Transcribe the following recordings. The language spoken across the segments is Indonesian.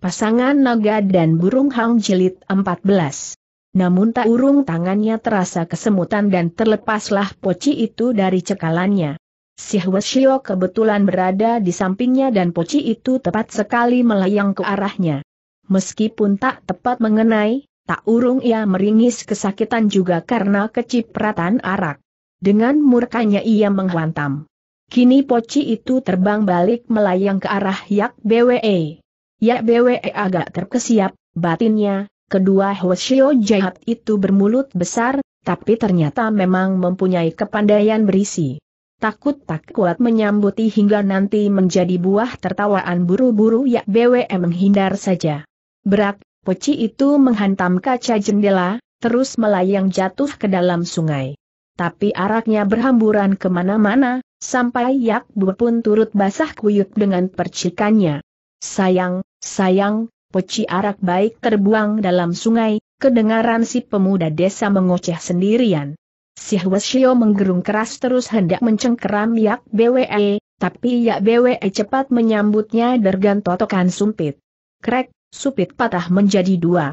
Pasangan naga dan burung hang jilid 14. Namun tak urung tangannya terasa kesemutan dan terlepaslah poci itu dari cekalannya. Si Hweshio kebetulan berada di sampingnya dan poci itu tepat sekali melayang ke arahnya. Meskipun tak tepat mengenai, tak urung ia meringis kesakitan juga karena kecipratan arak. Dengan murkanya ia menghantam. Kini poci itu terbang balik melayang ke arah Yak BWE. Ya BWE agak terkesiap, batinnya, kedua Hoshio jahat itu bermulut besar, tapi ternyata memang mempunyai kepandaian berisi. Takut tak kuat menyambuti hingga nanti menjadi buah tertawaan buru-buru ya BWE menghindar saja. Berat, poci itu menghantam kaca jendela, terus melayang jatuh ke dalam sungai. Tapi araknya berhamburan kemana-mana, sampai Yak Bu pun turut basah kuyuk dengan percikannya. Sayang, Sayang, peci arak baik terbuang dalam sungai, kedengaran si pemuda desa mengoceh sendirian. Si Hwasyo menggerung keras terus hendak mencengkeram Yak BWE, tapi Yak BWE cepat menyambutnya dergan totokan sumpit. Krek, sumpit patah menjadi dua.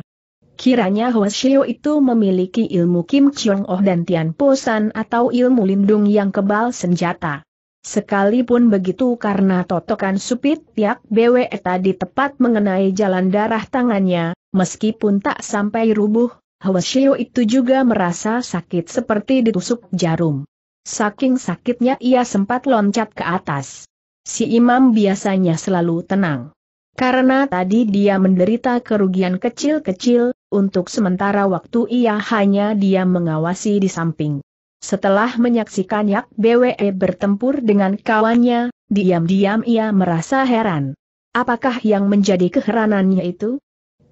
Kiranya Hwasyo itu memiliki ilmu Kim Chiong Oh dan Tian San atau ilmu lindung yang kebal senjata. Sekalipun begitu karena totokan supit tiak BWE tadi tepat mengenai jalan darah tangannya, meskipun tak sampai rubuh, Hwasyo itu juga merasa sakit seperti ditusuk jarum. Saking sakitnya ia sempat loncat ke atas. Si imam biasanya selalu tenang. Karena tadi dia menderita kerugian kecil-kecil, untuk sementara waktu ia hanya dia mengawasi di samping. Setelah menyaksikan Yak BWE bertempur dengan kawannya, diam-diam ia merasa heran. Apakah yang menjadi keheranannya itu?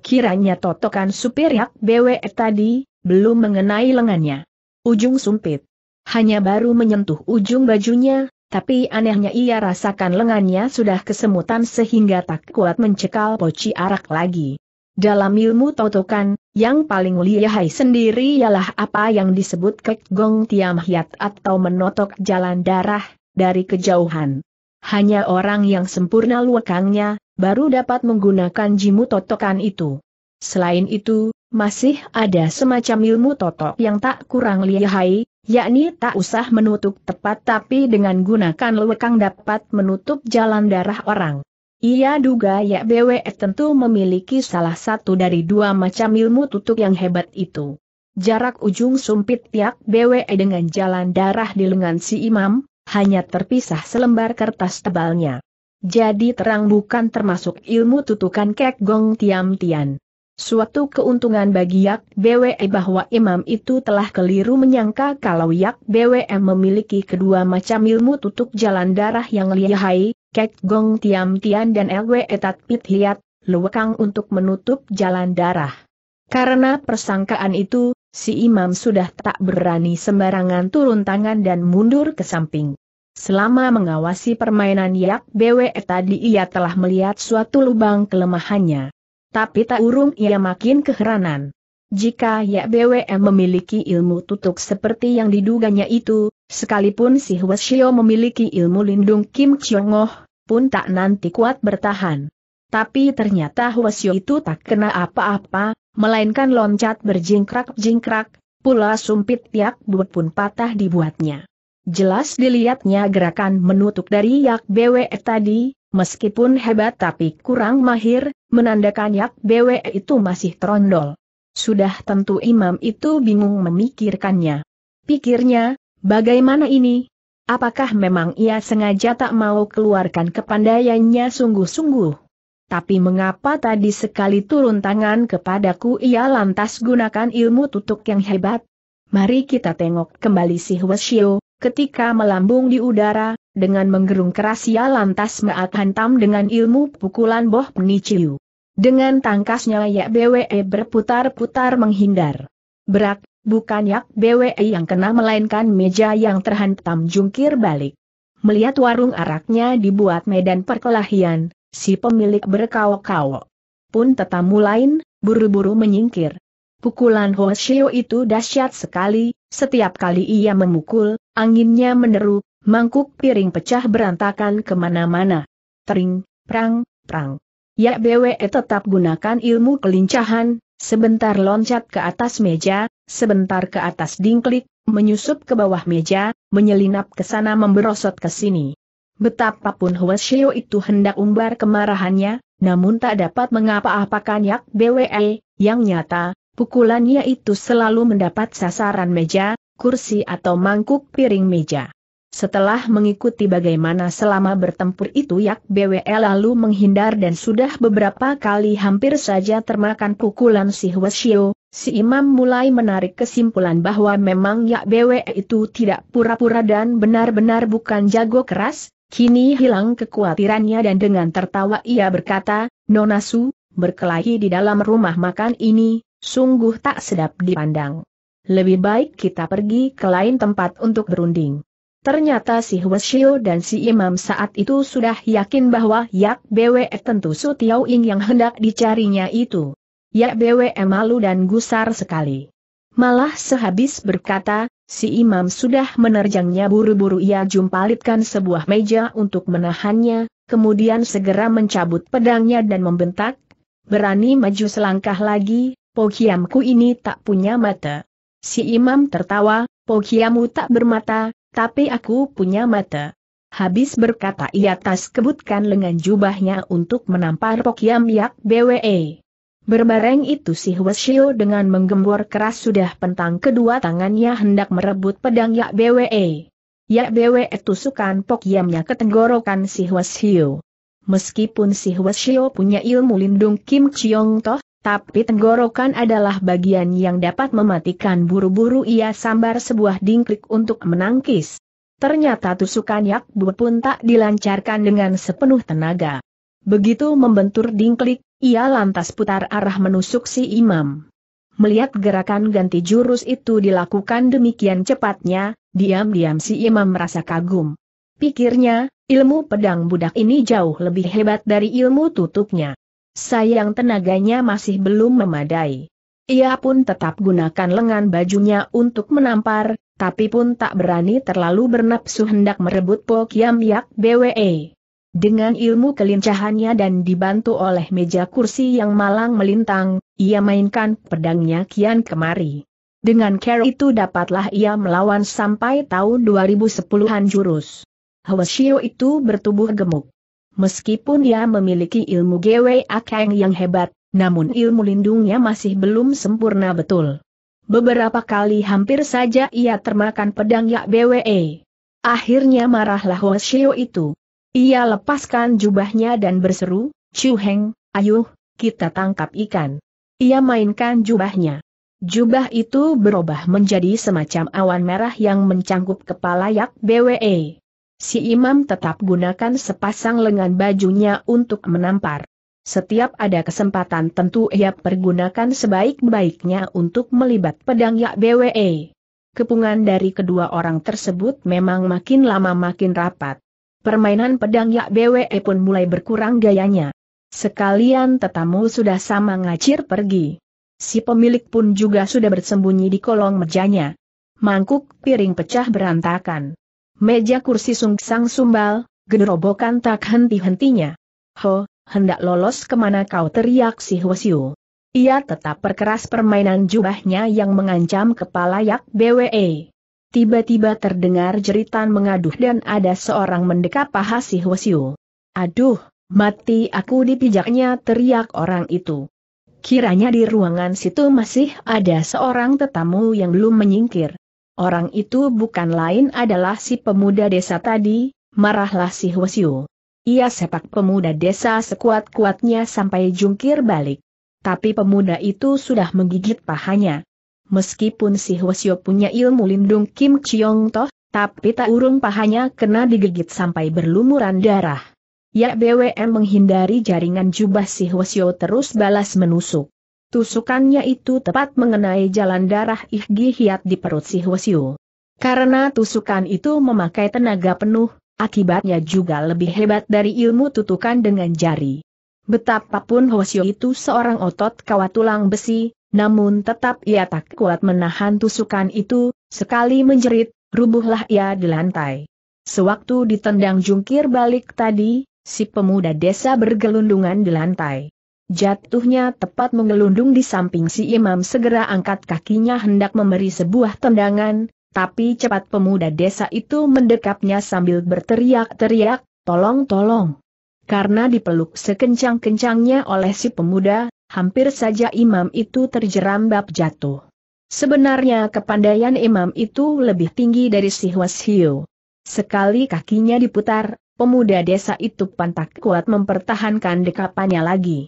Kiranya totokan supir Yak BWE tadi, belum mengenai lengannya. Ujung sumpit. Hanya baru menyentuh ujung bajunya, tapi anehnya ia rasakan lengannya sudah kesemutan sehingga tak kuat mencekal poci arak lagi. Dalam ilmu totokan, yang paling lihai sendiri ialah apa yang disebut Kek Gong Tiam Hiat atau menotok jalan darah, dari kejauhan. Hanya orang yang sempurna luakangnya, baru dapat menggunakan jimu totokan itu. Selain itu, masih ada semacam ilmu totok yang tak kurang lihai, yakni tak usah menutup tepat tapi dengan gunakan luekang dapat menutup jalan darah orang. Ia duga Yak Bwe tentu memiliki salah satu dari dua macam ilmu tutup yang hebat itu. Jarak ujung sumpit Yak Bwe dengan jalan darah di lengan si imam, hanya terpisah selembar kertas tebalnya. Jadi terang bukan termasuk ilmu tutukan kek gong tiam tian. Suatu keuntungan bagi Yak BWE bahwa imam itu telah keliru menyangka kalau Yak BWE memiliki kedua macam ilmu tutup jalan darah yang lihai, Kek Gong Tiam Tian dan LW Etat Pit Hiat, Luwekang untuk menutup jalan darah. Karena persangkaan itu, si imam sudah tak berani sembarangan turun tangan dan mundur ke samping. Selama mengawasi permainan Yak BWE tadi ia telah melihat suatu lubang kelemahannya. Tapi tak urung ia makin keheranan. Jika Yak BWE memiliki ilmu tutup seperti yang diduganya itu, sekalipun si Hwasyo memiliki ilmu lindung Kim Oh, pun tak nanti kuat bertahan. Tapi ternyata Huasyo itu tak kena apa-apa, melainkan loncat berjingkrak-jingkrak, pula sumpit yak buat pun patah dibuatnya. Jelas dilihatnya gerakan menutup dari Yak BWE tadi, meskipun hebat tapi kurang mahir, menandakan Yak BWE itu masih terondol. Sudah tentu imam itu bingung memikirkannya. Pikirnya, bagaimana ini, Apakah memang ia sengaja tak mau keluarkan kepandaiannya sungguh-sungguh? Tapi mengapa tadi sekali turun tangan kepadaku ia lantas gunakan ilmu tutuk yang hebat? Mari kita tengok kembali si Huashio, ketika melambung di udara, dengan menggerung keras ia lantas meat hantam dengan ilmu pukulan boh peniciu. Dengan tangkasnya Yak BWE berputar-putar menghindar. Berak, Bukan Yak BWE yang kena melainkan meja yang terhantam jungkir balik. Melihat warung araknya dibuat medan perkelahian, si pemilik berkawok-kawok. Pun tetamu lain, buru-buru menyingkir. Pukulan Shio itu dahsyat sekali, setiap kali ia memukul, anginnya meneru, mangkuk piring pecah berantakan kemana-mana. Tering, prang, prang. Ya BWE tetap gunakan ilmu kelincahan, sebentar loncat ke atas meja, sebentar ke atas dingklik, menyusup ke bawah meja, menyelinap ke sana memberosot ke sini. Betapapun Huashio itu hendak umbar kemarahannya, namun tak dapat mengapa-apakan Yak BWE, yang nyata, pukulannya itu selalu mendapat sasaran meja, kursi atau mangkuk piring meja. Setelah mengikuti bagaimana selama bertempur itu Yak BWE lalu menghindar dan sudah beberapa kali hampir saja termakan pukulan si Huashio, Si imam mulai menarik kesimpulan bahwa memang Yak Bwe itu tidak pura-pura dan benar-benar bukan jago keras, kini hilang kekhawatirannya dan dengan tertawa ia berkata, Nonasu, berkelahi di dalam rumah makan ini, sungguh tak sedap dipandang. Lebih baik kita pergi ke lain tempat untuk berunding. Ternyata si Huashio dan si Imam saat itu sudah yakin bahwa Yak Bwe tentu Su Tiao Ing yang hendak dicarinya itu. Ya BWE malu dan gusar sekali. Malah sehabis berkata, si imam sudah menerjangnya buru-buru ia jumpalitkan sebuah meja untuk menahannya, kemudian segera mencabut pedangnya dan membentak, berani maju selangkah lagi, pokiamku ini tak punya mata. Si imam tertawa, pokiamu tak bermata, tapi aku punya mata. Habis berkata ia tas kebutkan lengan jubahnya untuk menampar Pokiam Yak BWE. Berbareng itu si Hwasyo dengan menggembor keras sudah pentang kedua tangannya hendak merebut pedang Yak BWE. Yak BWE tusukan pokyamnya ke tenggorokan si Hwasyo. Meskipun si Hwasyo punya ilmu lindung Kim Chiong Toh, tapi tenggorokan adalah bagian yang dapat mematikan buru-buru ia sambar sebuah dingklik untuk menangkis. Ternyata tusukan Yak Bwe pun tak dilancarkan dengan sepenuh tenaga. Begitu membentur dingklik, ia lantas putar arah menusuk si imam. Melihat gerakan ganti jurus itu dilakukan demikian cepatnya, diam-diam si imam merasa kagum. Pikirnya, ilmu pedang budak ini jauh lebih hebat dari ilmu tutupnya. Sayang tenaganya masih belum memadai. Ia pun tetap gunakan lengan bajunya untuk menampar, tapi pun tak berani terlalu bernapsu hendak merebut Pokiam Yak BWE. Dengan ilmu kelincahannya dan dibantu oleh meja kursi yang malang melintang, ia mainkan pedangnya kian kemari. Dengan care itu dapatlah ia melawan sampai tahun 2010-an jurus. Hwasio itu bertubuh gemuk. Meskipun ia memiliki ilmu GW Akeng yang hebat, namun ilmu lindungnya masih belum sempurna betul. Beberapa kali hampir saja ia termakan pedang Yak BWE. Akhirnya marahlah Hwasio itu. Ia lepaskan jubahnya dan berseru, Chu Heng, ayuh, kita tangkap ikan. Ia mainkan jubahnya. Jubah itu berubah menjadi semacam awan merah yang mencangkup kepala yak BWE. Si imam tetap gunakan sepasang lengan bajunya untuk menampar. Setiap ada kesempatan tentu ia pergunakan sebaik-baiknya untuk melibat pedang yak BWE. Kepungan dari kedua orang tersebut memang makin lama makin rapat. Permainan pedang Yak BWE pun mulai berkurang gayanya. Sekalian tetamu sudah sama ngacir pergi. Si pemilik pun juga sudah bersembunyi di kolong mejanya. Mangkuk piring pecah berantakan. Meja kursi sungsang sumbal, generobokan tak henti-hentinya. Ho, hendak lolos kemana kau teriak si Hwasyu. Ia tetap perkeras permainan jubahnya yang mengancam kepala Yak BWE. Tiba-tiba terdengar jeritan mengaduh dan ada seorang mendekap paha si Hwasyu. Aduh, mati aku dipijaknya teriak orang itu. Kiranya di ruangan situ masih ada seorang tetamu yang belum menyingkir. Orang itu bukan lain adalah si pemuda desa tadi, marahlah si Hwasyu. Ia sepak pemuda desa sekuat-kuatnya sampai jungkir balik. Tapi pemuda itu sudah menggigit pahanya meskipun si Hwasyo punya ilmu lindung Kim Chiong Toh, tapi tak urung pahanya kena digigit sampai berlumuran darah. Ya BWM menghindari jaringan jubah si Hwasyo terus balas menusuk. Tusukannya itu tepat mengenai jalan darah Ihgi Hiat di perut si Hwasyo. Karena tusukan itu memakai tenaga penuh, akibatnya juga lebih hebat dari ilmu tutukan dengan jari. Betapapun Hwasyo itu seorang otot kawat tulang besi, namun tetap ia tak kuat menahan tusukan itu, sekali menjerit, rubuhlah ia di lantai. Sewaktu ditendang jungkir balik tadi, si pemuda desa bergelundungan di lantai. Jatuhnya tepat menggelundung di samping si imam segera angkat kakinya hendak memberi sebuah tendangan, tapi cepat pemuda desa itu mendekapnya sambil berteriak-teriak, tolong tolong. Karena dipeluk sekencang-kencangnya oleh si pemuda, hampir saja imam itu terjerambab jatuh. Sebenarnya kepandaian imam itu lebih tinggi dari si Hiu. Sekali kakinya diputar, pemuda desa itu pantak kuat mempertahankan dekapannya lagi.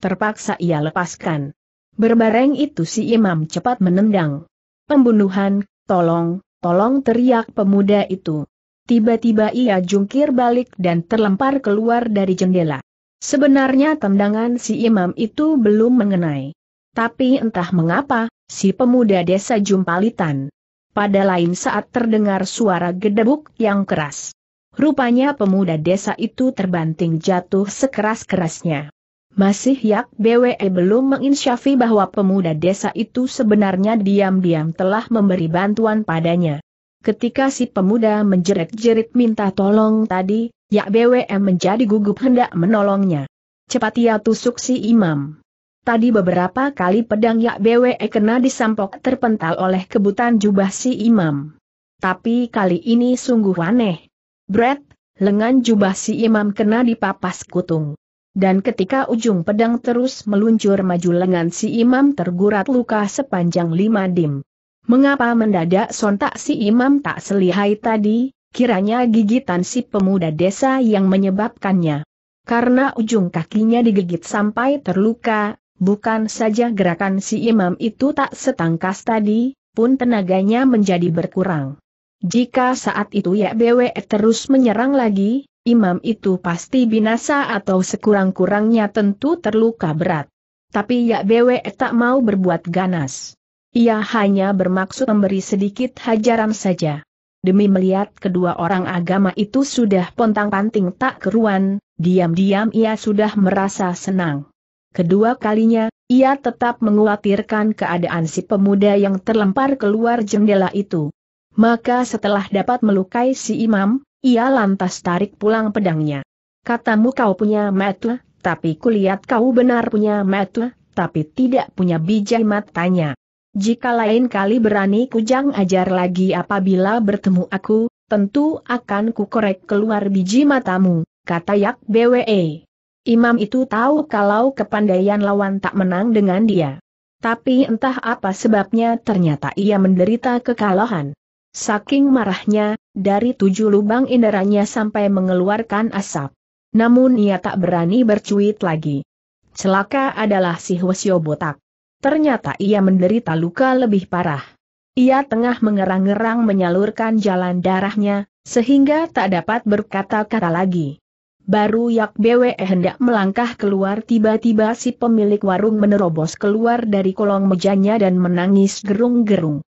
Terpaksa ia lepaskan. Berbareng itu si imam cepat menendang. Pembunuhan, tolong, tolong teriak pemuda itu. Tiba-tiba ia jungkir balik dan terlempar keluar dari jendela. Sebenarnya tendangan si imam itu belum mengenai. Tapi entah mengapa, si pemuda desa jumpalitan. Pada lain saat terdengar suara gedebuk yang keras. Rupanya pemuda desa itu terbanting jatuh sekeras-kerasnya. Masih Yak BWE belum menginsyafi bahwa pemuda desa itu sebenarnya diam-diam telah memberi bantuan padanya. Ketika si pemuda menjerit-jerit minta tolong tadi, Yak BWM menjadi gugup hendak menolongnya. Cepat ia tusuk si imam. Tadi beberapa kali pedang Yak BWE kena disampok terpental oleh kebutan jubah si imam. Tapi kali ini sungguh aneh. Brett, lengan jubah si imam kena dipapas kutung. Dan ketika ujung pedang terus meluncur maju lengan si imam tergurat luka sepanjang lima dim. Mengapa mendadak sontak si imam tak selihai tadi? kiranya gigitan si pemuda desa yang menyebabkannya. Karena ujung kakinya digigit sampai terluka, bukan saja gerakan si imam itu tak setangkas tadi, pun tenaganya menjadi berkurang. Jika saat itu ya YBW terus menyerang lagi, imam itu pasti binasa atau sekurang-kurangnya tentu terluka berat. Tapi ya YBW tak mau berbuat ganas. Ia hanya bermaksud memberi sedikit hajaran saja. Demi melihat kedua orang agama itu sudah pontang-panting tak keruan, diam-diam ia sudah merasa senang. Kedua kalinya, ia tetap mengkhawatirkan keadaan si pemuda yang terlempar keluar jendela itu. Maka setelah dapat melukai si imam, ia lantas tarik pulang pedangnya. Katamu kau punya metu, tapi kulihat kau benar punya metu, tapi tidak punya biji matanya. Jika lain kali berani kujang ajar lagi apabila bertemu aku, tentu akan kukorek keluar biji matamu, kata Yak BWE. Imam itu tahu kalau kepandaian lawan tak menang dengan dia. Tapi entah apa sebabnya ternyata ia menderita kekalahan. Saking marahnya, dari tujuh lubang inderanya sampai mengeluarkan asap. Namun ia tak berani bercuit lagi. Celaka adalah si Hwasyo botak. Ternyata ia menderita luka lebih parah. Ia tengah mengerang ngerang menyalurkan jalan darahnya, sehingga tak dapat berkata-kata lagi. Baru Yak BWE hendak melangkah keluar tiba-tiba si pemilik warung menerobos keluar dari kolong mejanya dan menangis gerung-gerung.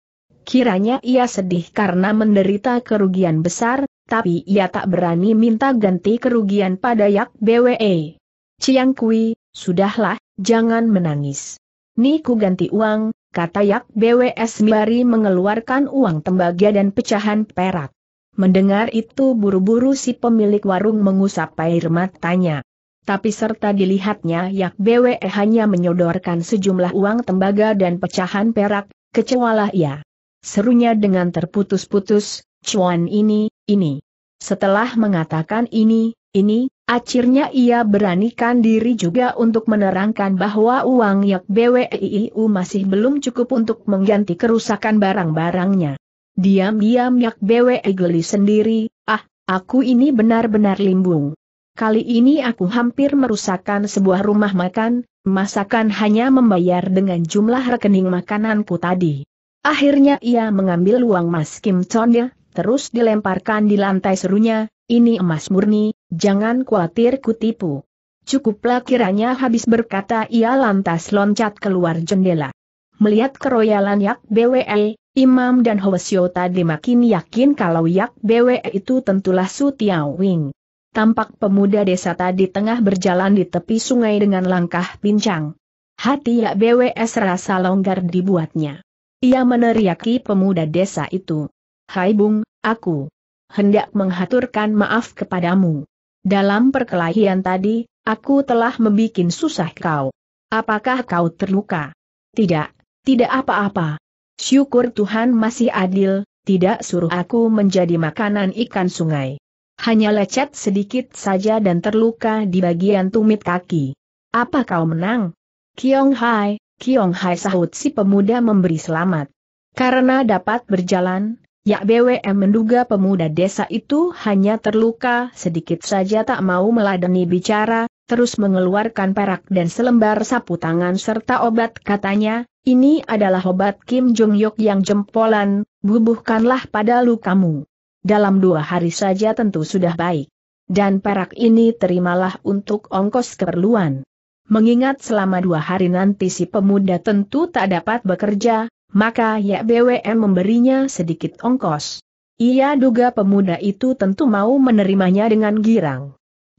Kiranya ia sedih karena menderita kerugian besar, tapi ia tak berani minta ganti kerugian pada Yak BWE. Ciang Kui, sudahlah, jangan menangis. Ni ku ganti uang, kata Yak BWS Miari mengeluarkan uang tembaga dan pecahan perak. Mendengar itu buru-buru si pemilik warung mengusap air matanya. Tapi serta dilihatnya Yak BWE hanya menyodorkan sejumlah uang tembaga dan pecahan perak, kecewalah ia. Serunya dengan terputus-putus, cuan ini, ini. Setelah mengatakan ini, ini, Akhirnya ia beranikan diri juga untuk menerangkan bahwa uang Yak BWIU masih belum cukup untuk mengganti kerusakan barang-barangnya. Diam-diam Yak BWI geli sendiri, ah, aku ini benar-benar limbung. Kali ini aku hampir merusakkan sebuah rumah makan, masakan hanya membayar dengan jumlah rekening makananku tadi. Akhirnya ia mengambil uang Mas Kim Chonnya, terus dilemparkan di lantai serunya, ini emas murni, jangan khawatir kutipu. Cukuplah kiranya habis berkata ia lantas loncat keluar jendela. Melihat keroyalan Yak BWE, Imam dan Hwasyo tadi makin yakin kalau Yak BWE itu tentulah Su Tiao Wing. Tampak pemuda desa tadi tengah berjalan di tepi sungai dengan langkah pincang. Hati Yak BWE serasa longgar dibuatnya. Ia meneriaki pemuda desa itu. Hai Bung, aku hendak menghaturkan maaf kepadamu. Dalam perkelahian tadi, aku telah membuat susah kau. Apakah kau terluka? Tidak, tidak apa-apa. Syukur Tuhan masih adil, tidak suruh aku menjadi makanan ikan sungai. Hanya lecet sedikit saja dan terluka di bagian tumit kaki. Apa kau menang? Kiong Hai, Kiong Hai sahut si pemuda memberi selamat. Karena dapat berjalan, Ya BWM menduga pemuda desa itu hanya terluka sedikit saja tak mau meladeni bicara, terus mengeluarkan perak dan selembar sapu tangan serta obat katanya, ini adalah obat Kim Jong Yok yang jempolan, bubuhkanlah pada lukamu. Dalam dua hari saja tentu sudah baik. Dan perak ini terimalah untuk ongkos keperluan. Mengingat selama dua hari nanti si pemuda tentu tak dapat bekerja, maka ya BWM memberinya sedikit ongkos. Ia duga pemuda itu tentu mau menerimanya dengan girang.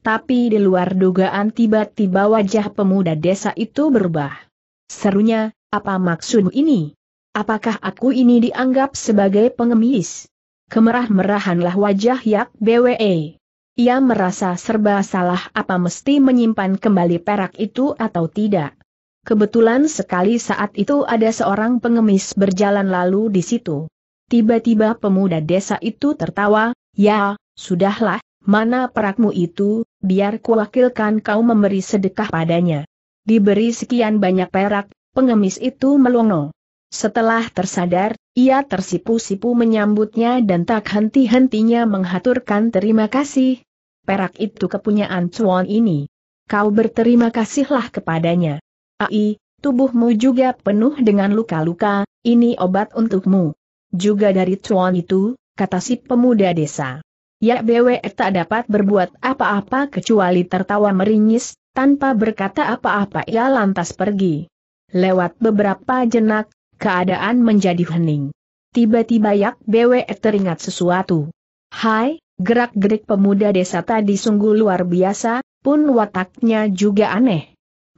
Tapi di luar dugaan tiba-tiba wajah pemuda desa itu berubah. Serunya, apa maksud ini? Apakah aku ini dianggap sebagai pengemis? Kemerah-merahanlah wajah Yak BWE. Ia merasa serba salah apa mesti menyimpan kembali perak itu atau tidak. Kebetulan sekali saat itu ada seorang pengemis berjalan lalu di situ. Tiba-tiba pemuda desa itu tertawa, ya, sudahlah, mana perakmu itu, biar kuwakilkan kau memberi sedekah padanya. Diberi sekian banyak perak, pengemis itu melongo. Setelah tersadar, ia tersipu-sipu menyambutnya dan tak henti-hentinya menghaturkan terima kasih. Perak itu kepunyaan cuan ini. Kau berterima kasihlah kepadanya. Ai, tubuhmu juga penuh dengan luka-luka, ini obat untukmu. Juga dari cuan itu, kata si pemuda desa. Ya BW tak dapat berbuat apa-apa kecuali tertawa meringis, tanpa berkata apa-apa ia lantas pergi. Lewat beberapa jenak, keadaan menjadi hening. Tiba-tiba Yak BW teringat sesuatu. Hai, gerak-gerik pemuda desa tadi sungguh luar biasa, pun wataknya juga aneh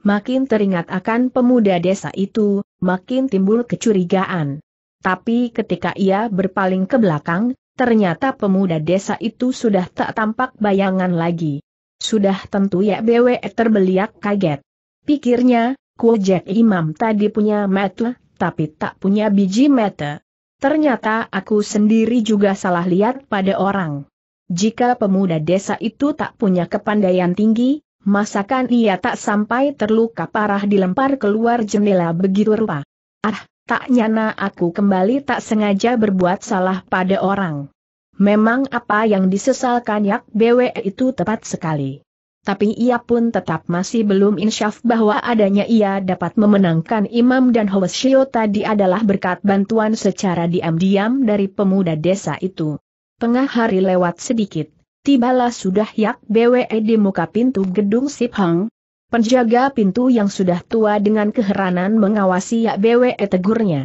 makin teringat akan pemuda desa itu, makin timbul kecurigaan. Tapi ketika ia berpaling ke belakang, ternyata pemuda desa itu sudah tak tampak bayangan lagi. Sudah tentu ya BWE terbeliak kaget. Pikirnya, Kujek Imam tadi punya mata, tapi tak punya biji mata. Ternyata aku sendiri juga salah lihat pada orang. Jika pemuda desa itu tak punya kepandaian tinggi, Masakan ia tak sampai terluka parah dilempar keluar jendela begitu rupa. Ah, tak nyana aku kembali tak sengaja berbuat salah pada orang. Memang apa yang disesalkan Yak BW itu tepat sekali. Tapi ia pun tetap masih belum insyaf bahwa adanya ia dapat memenangkan Imam dan Hwasyo tadi adalah berkat bantuan secara diam-diam dari pemuda desa itu. Tengah hari lewat sedikit. Tibalah sudah Yak BWE di muka pintu gedung Sip Hang. Penjaga pintu yang sudah tua dengan keheranan mengawasi Yak BWE tegurnya.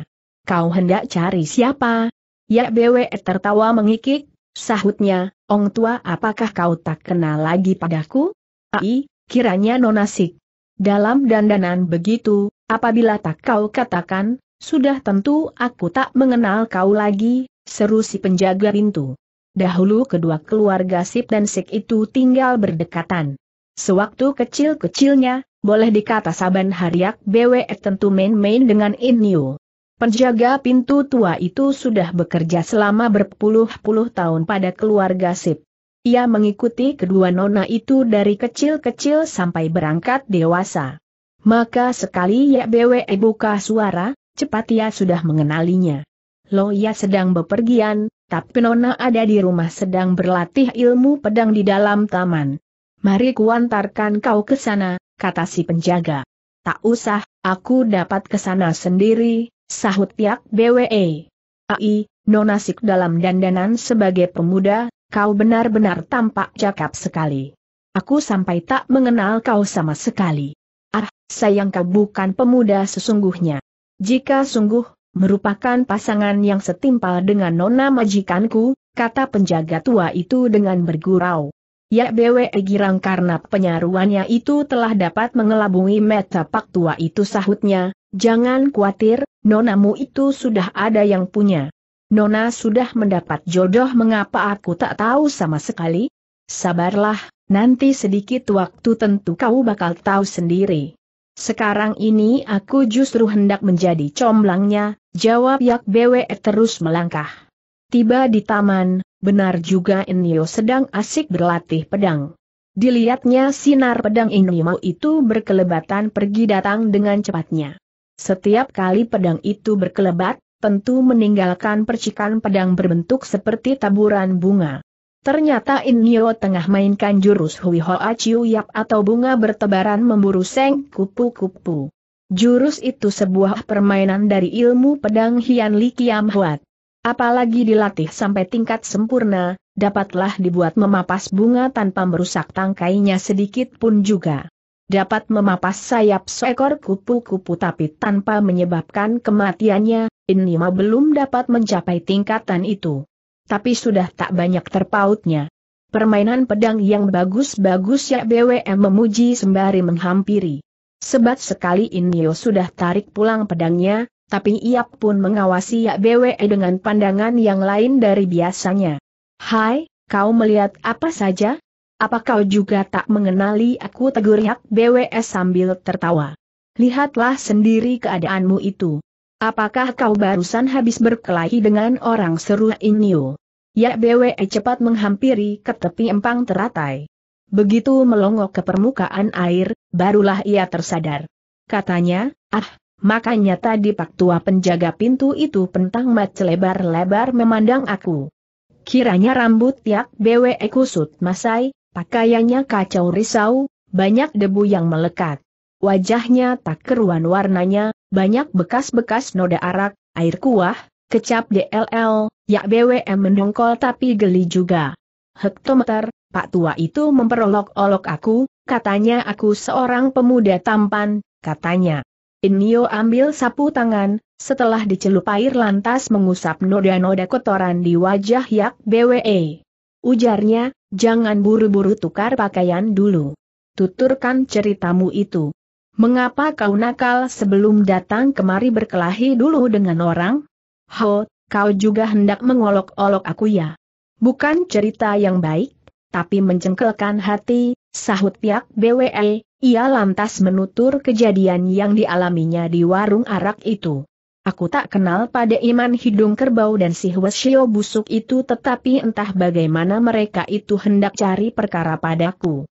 Kau hendak cari siapa? Yak BWE tertawa mengikik, sahutnya, Ong tua apakah kau tak kenal lagi padaku? Ai, kiranya nonasik. Dalam dandanan begitu, apabila tak kau katakan, sudah tentu aku tak mengenal kau lagi, seru si penjaga pintu. Dahulu kedua keluarga Sip dan Sik itu tinggal berdekatan. Sewaktu kecil-kecilnya, boleh dikata Saban Hariak Bwe tentu main-main dengan Inyu. Penjaga pintu tua itu sudah bekerja selama berpuluh-puluh tahun pada keluarga Sip. Ia mengikuti kedua nona itu dari kecil-kecil sampai berangkat dewasa. Maka sekali ya Bwe buka suara, cepat ia sudah mengenalinya. Lo ia sedang bepergian, tapi Nona ada di rumah sedang berlatih ilmu pedang di dalam taman. Mari kuantarkan kau ke sana, kata si penjaga. Tak usah, aku dapat ke sana sendiri, sahut Tiak BWE. Ai, Nona Sik dalam dandanan sebagai pemuda, kau benar-benar tampak cakap sekali. Aku sampai tak mengenal kau sama sekali. Ah, sayang kau bukan pemuda sesungguhnya. Jika sungguh, merupakan pasangan yang setimpal dengan nona majikanku, kata penjaga tua itu dengan bergurau. Ya bewe girang karena penyaruannya itu telah dapat mengelabui meta pak tua itu sahutnya, jangan khawatir, nonamu itu sudah ada yang punya. Nona sudah mendapat jodoh mengapa aku tak tahu sama sekali? Sabarlah, nanti sedikit waktu tentu kau bakal tahu sendiri. Sekarang ini aku justru hendak menjadi comblangnya, Jawab Yak Bwe terus melangkah. Tiba di taman, benar juga Inyo sedang asik berlatih pedang. Dilihatnya sinar pedang Inyo itu berkelebatan pergi datang dengan cepatnya. Setiap kali pedang itu berkelebat, tentu meninggalkan percikan pedang berbentuk seperti taburan bunga. Ternyata Inyo tengah mainkan jurus Hui Hoa Chiu Yap atau bunga bertebaran memburu seng kupu-kupu. Jurus itu sebuah permainan dari ilmu pedang Hian Li Kiam Huat. Apalagi dilatih sampai tingkat sempurna, dapatlah dibuat memapas bunga tanpa merusak tangkainya sedikit pun juga. Dapat memapas sayap seekor kupu-kupu tapi tanpa menyebabkan kematiannya, ini belum dapat mencapai tingkatan itu. Tapi sudah tak banyak terpautnya. Permainan pedang yang bagus-bagus ya BWM memuji sembari menghampiri. Sebat sekali Inyo sudah tarik pulang pedangnya, tapi ia pun mengawasi Yak Bwe dengan pandangan yang lain dari biasanya. Hai, kau melihat apa saja? Apa kau juga tak mengenali aku tegur Yak Bwe sambil tertawa? Lihatlah sendiri keadaanmu itu. Apakah kau barusan habis berkelahi dengan orang seru Inyo? Yak Bwe cepat menghampiri ke tepi empang teratai. Begitu melongok ke permukaan air, barulah ia tersadar. Katanya, ah, makanya tadi pak tua penjaga pintu itu pentang mat lebar-lebar memandang aku. Kiranya rambut tiak bewe kusut masai, pakaiannya kacau risau, banyak debu yang melekat. Wajahnya tak keruan warnanya, banyak bekas-bekas noda arak, air kuah, kecap DLL, Yak BWM mendongkol tapi geli juga. Hektometer, Pak tua itu memperolok-olok aku, katanya aku seorang pemuda tampan, katanya. Inyo ambil sapu tangan, setelah dicelup air lantas mengusap noda-noda kotoran di wajah Yak BWE. Ujarnya, jangan buru-buru tukar pakaian dulu. Tuturkan ceritamu itu. Mengapa kau nakal sebelum datang kemari berkelahi dulu dengan orang? Ho, kau juga hendak mengolok-olok aku ya? Bukan cerita yang baik? tapi mencengkelkan hati, sahut pihak BWE, ia lantas menutur kejadian yang dialaminya di warung arak itu. Aku tak kenal pada iman hidung kerbau dan si Hwasyo busuk itu tetapi entah bagaimana mereka itu hendak cari perkara padaku.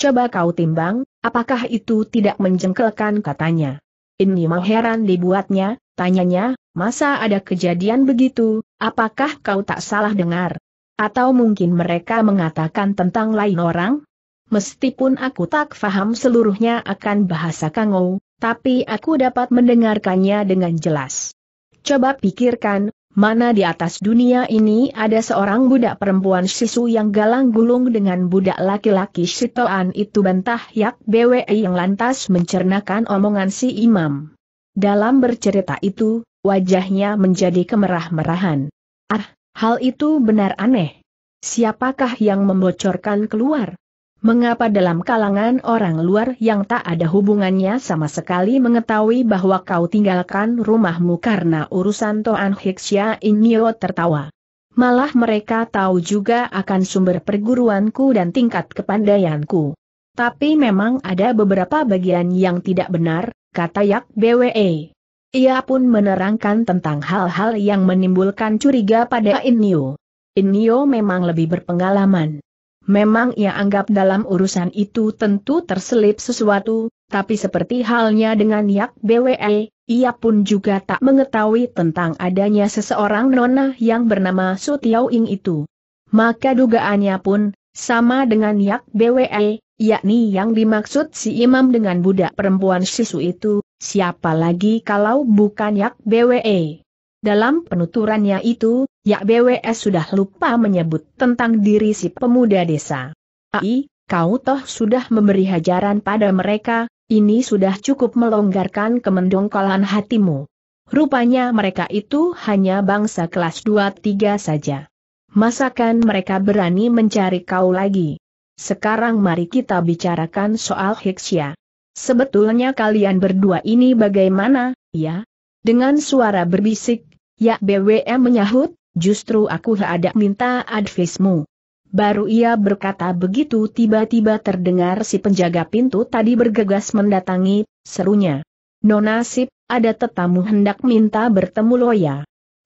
Coba kau timbang, apakah itu tidak menjengkelkan katanya. Ini mau heran dibuatnya, tanyanya, masa ada kejadian begitu, apakah kau tak salah dengar? Atau mungkin mereka mengatakan tentang lain orang? Meskipun aku tak faham seluruhnya akan bahasa Kangou, tapi aku dapat mendengarkannya dengan jelas. Coba pikirkan, mana di atas dunia ini ada seorang budak perempuan sisu yang galang gulung dengan budak laki-laki sitoan itu bantah yak BWE yang lantas mencernakan omongan si imam. Dalam bercerita itu, wajahnya menjadi kemerah-merahan. Ah, Hal itu benar aneh. Siapakah yang membocorkan keluar? Mengapa dalam kalangan orang luar yang tak ada hubungannya sama sekali mengetahui bahwa kau tinggalkan rumahmu karena urusan Toan Hiksya Inyo tertawa? Malah mereka tahu juga akan sumber perguruanku dan tingkat kepandaianku. Tapi memang ada beberapa bagian yang tidak benar, kata Yak BWE. Ia pun menerangkan tentang hal-hal yang menimbulkan curiga pada Inyo. Inyo memang lebih berpengalaman. Memang ia anggap dalam urusan itu tentu terselip sesuatu, tapi seperti halnya dengan Yak BWE, ia pun juga tak mengetahui tentang adanya seseorang nona yang bernama Sutiao Ing itu. Maka dugaannya pun, sama dengan Yak BWE, yakni yang dimaksud si imam dengan budak perempuan sisu itu, Siapa lagi kalau bukan Yak BWE? Dalam penuturannya itu, Yak BWE sudah lupa menyebut tentang diri si pemuda desa. Ai, kau toh sudah memberi hajaran pada mereka, ini sudah cukup melonggarkan kemendongkolan hatimu. Rupanya mereka itu hanya bangsa kelas 2-3 saja. Masakan mereka berani mencari kau lagi? Sekarang mari kita bicarakan soal Hiksya. Sebetulnya kalian berdua ini bagaimana, ya? Dengan suara berbisik, ya BWM menyahut, justru aku ada minta advismu. Baru ia berkata begitu tiba-tiba terdengar si penjaga pintu tadi bergegas mendatangi, serunya. Nona Sip, ada tetamu hendak minta bertemu Loya.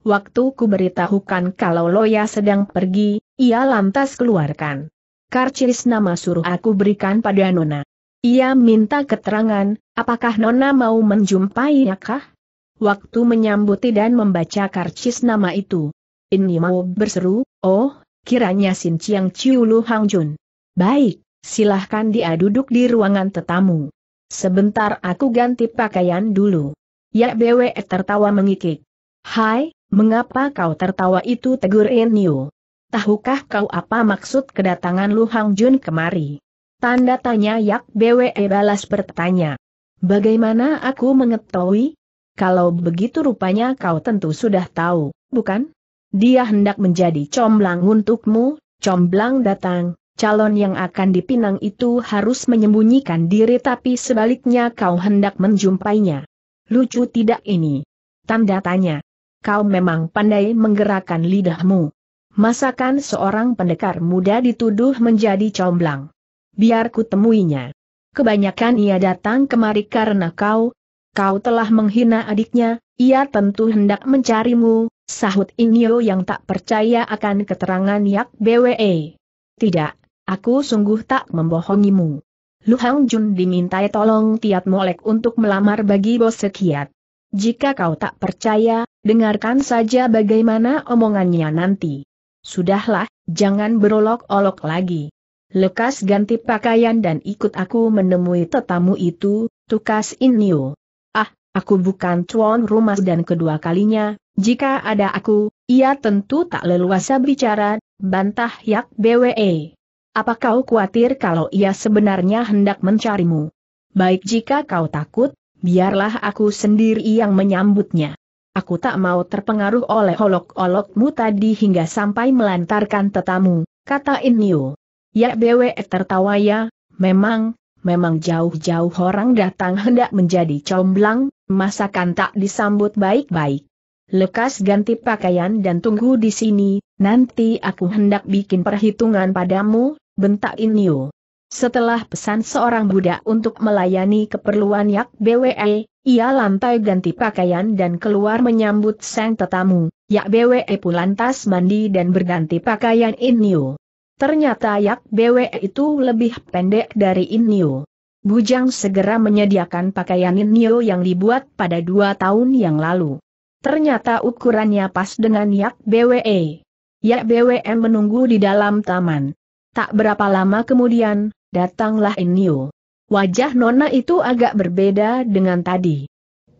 Waktu ku beritahukan kalau Loya sedang pergi, ia lantas keluarkan. Karciris nama suruh aku berikan pada Nona. Ia minta keterangan, apakah Nona mau menjumpai kah? Waktu menyambuti dan membaca karcis nama itu. Ini mau berseru, oh, kiranya Sin Chiang Chiu Lu Hang Jun. Baik, silahkan dia duduk di ruangan tetamu. Sebentar aku ganti pakaian dulu. Ya BW tertawa mengikik. Hai, mengapa kau tertawa itu tegur Enio. Tahukah kau apa maksud kedatangan Lu Hang Jun kemari? Tanda tanya Yak BWE e balas bertanya. Bagaimana aku mengetahui? Kalau begitu rupanya kau tentu sudah tahu, bukan? Dia hendak menjadi comblang untukmu, comblang datang, calon yang akan dipinang itu harus menyembunyikan diri tapi sebaliknya kau hendak menjumpainya. Lucu tidak ini? Tanda tanya. Kau memang pandai menggerakkan lidahmu. Masakan seorang pendekar muda dituduh menjadi comblang biar ku temuinya. Kebanyakan ia datang kemari karena kau, kau telah menghina adiknya, ia tentu hendak mencarimu, sahut Inyo yang tak percaya akan keterangan Yak BWE. Tidak, aku sungguh tak membohongimu. Lu Hang Jun dimintai tolong Tiat Molek untuk melamar bagi bos sekiat. Jika kau tak percaya, dengarkan saja bagaimana omongannya nanti. Sudahlah, jangan berolok-olok lagi. Lekas ganti pakaian dan ikut aku menemui tetamu itu, Tukas Inyo. Ah, aku bukan tuan rumah dan kedua kalinya, jika ada aku, ia tentu tak leluasa bicara, bantah Yak BWE. Apa kau khawatir kalau ia sebenarnya hendak mencarimu? Baik jika kau takut, biarlah aku sendiri yang menyambutnya. Aku tak mau terpengaruh oleh olok-olokmu tadi hingga sampai melantarkan tetamu, kata Inyo. Ya BWE tertawa ya, memang, memang jauh-jauh orang datang hendak menjadi comblang, masakan tak disambut baik-baik. Lekas ganti pakaian dan tunggu di sini, nanti aku hendak bikin perhitungan padamu, bentak Inyo. Setelah pesan seorang budak untuk melayani keperluan Yak BWE, e, ia lantai ganti pakaian dan keluar menyambut sang tetamu, Yak BWE e pun lantas mandi dan berganti pakaian Inyo. Ternyata yak bwe itu lebih pendek dari Inio. Bujang segera menyediakan pakaian Inio yang dibuat pada dua tahun yang lalu. Ternyata ukurannya pas dengan yak BWE. Yak bwe menunggu di dalam taman. Tak berapa lama kemudian, datanglah Inio. Wajah Nona itu agak berbeda dengan tadi.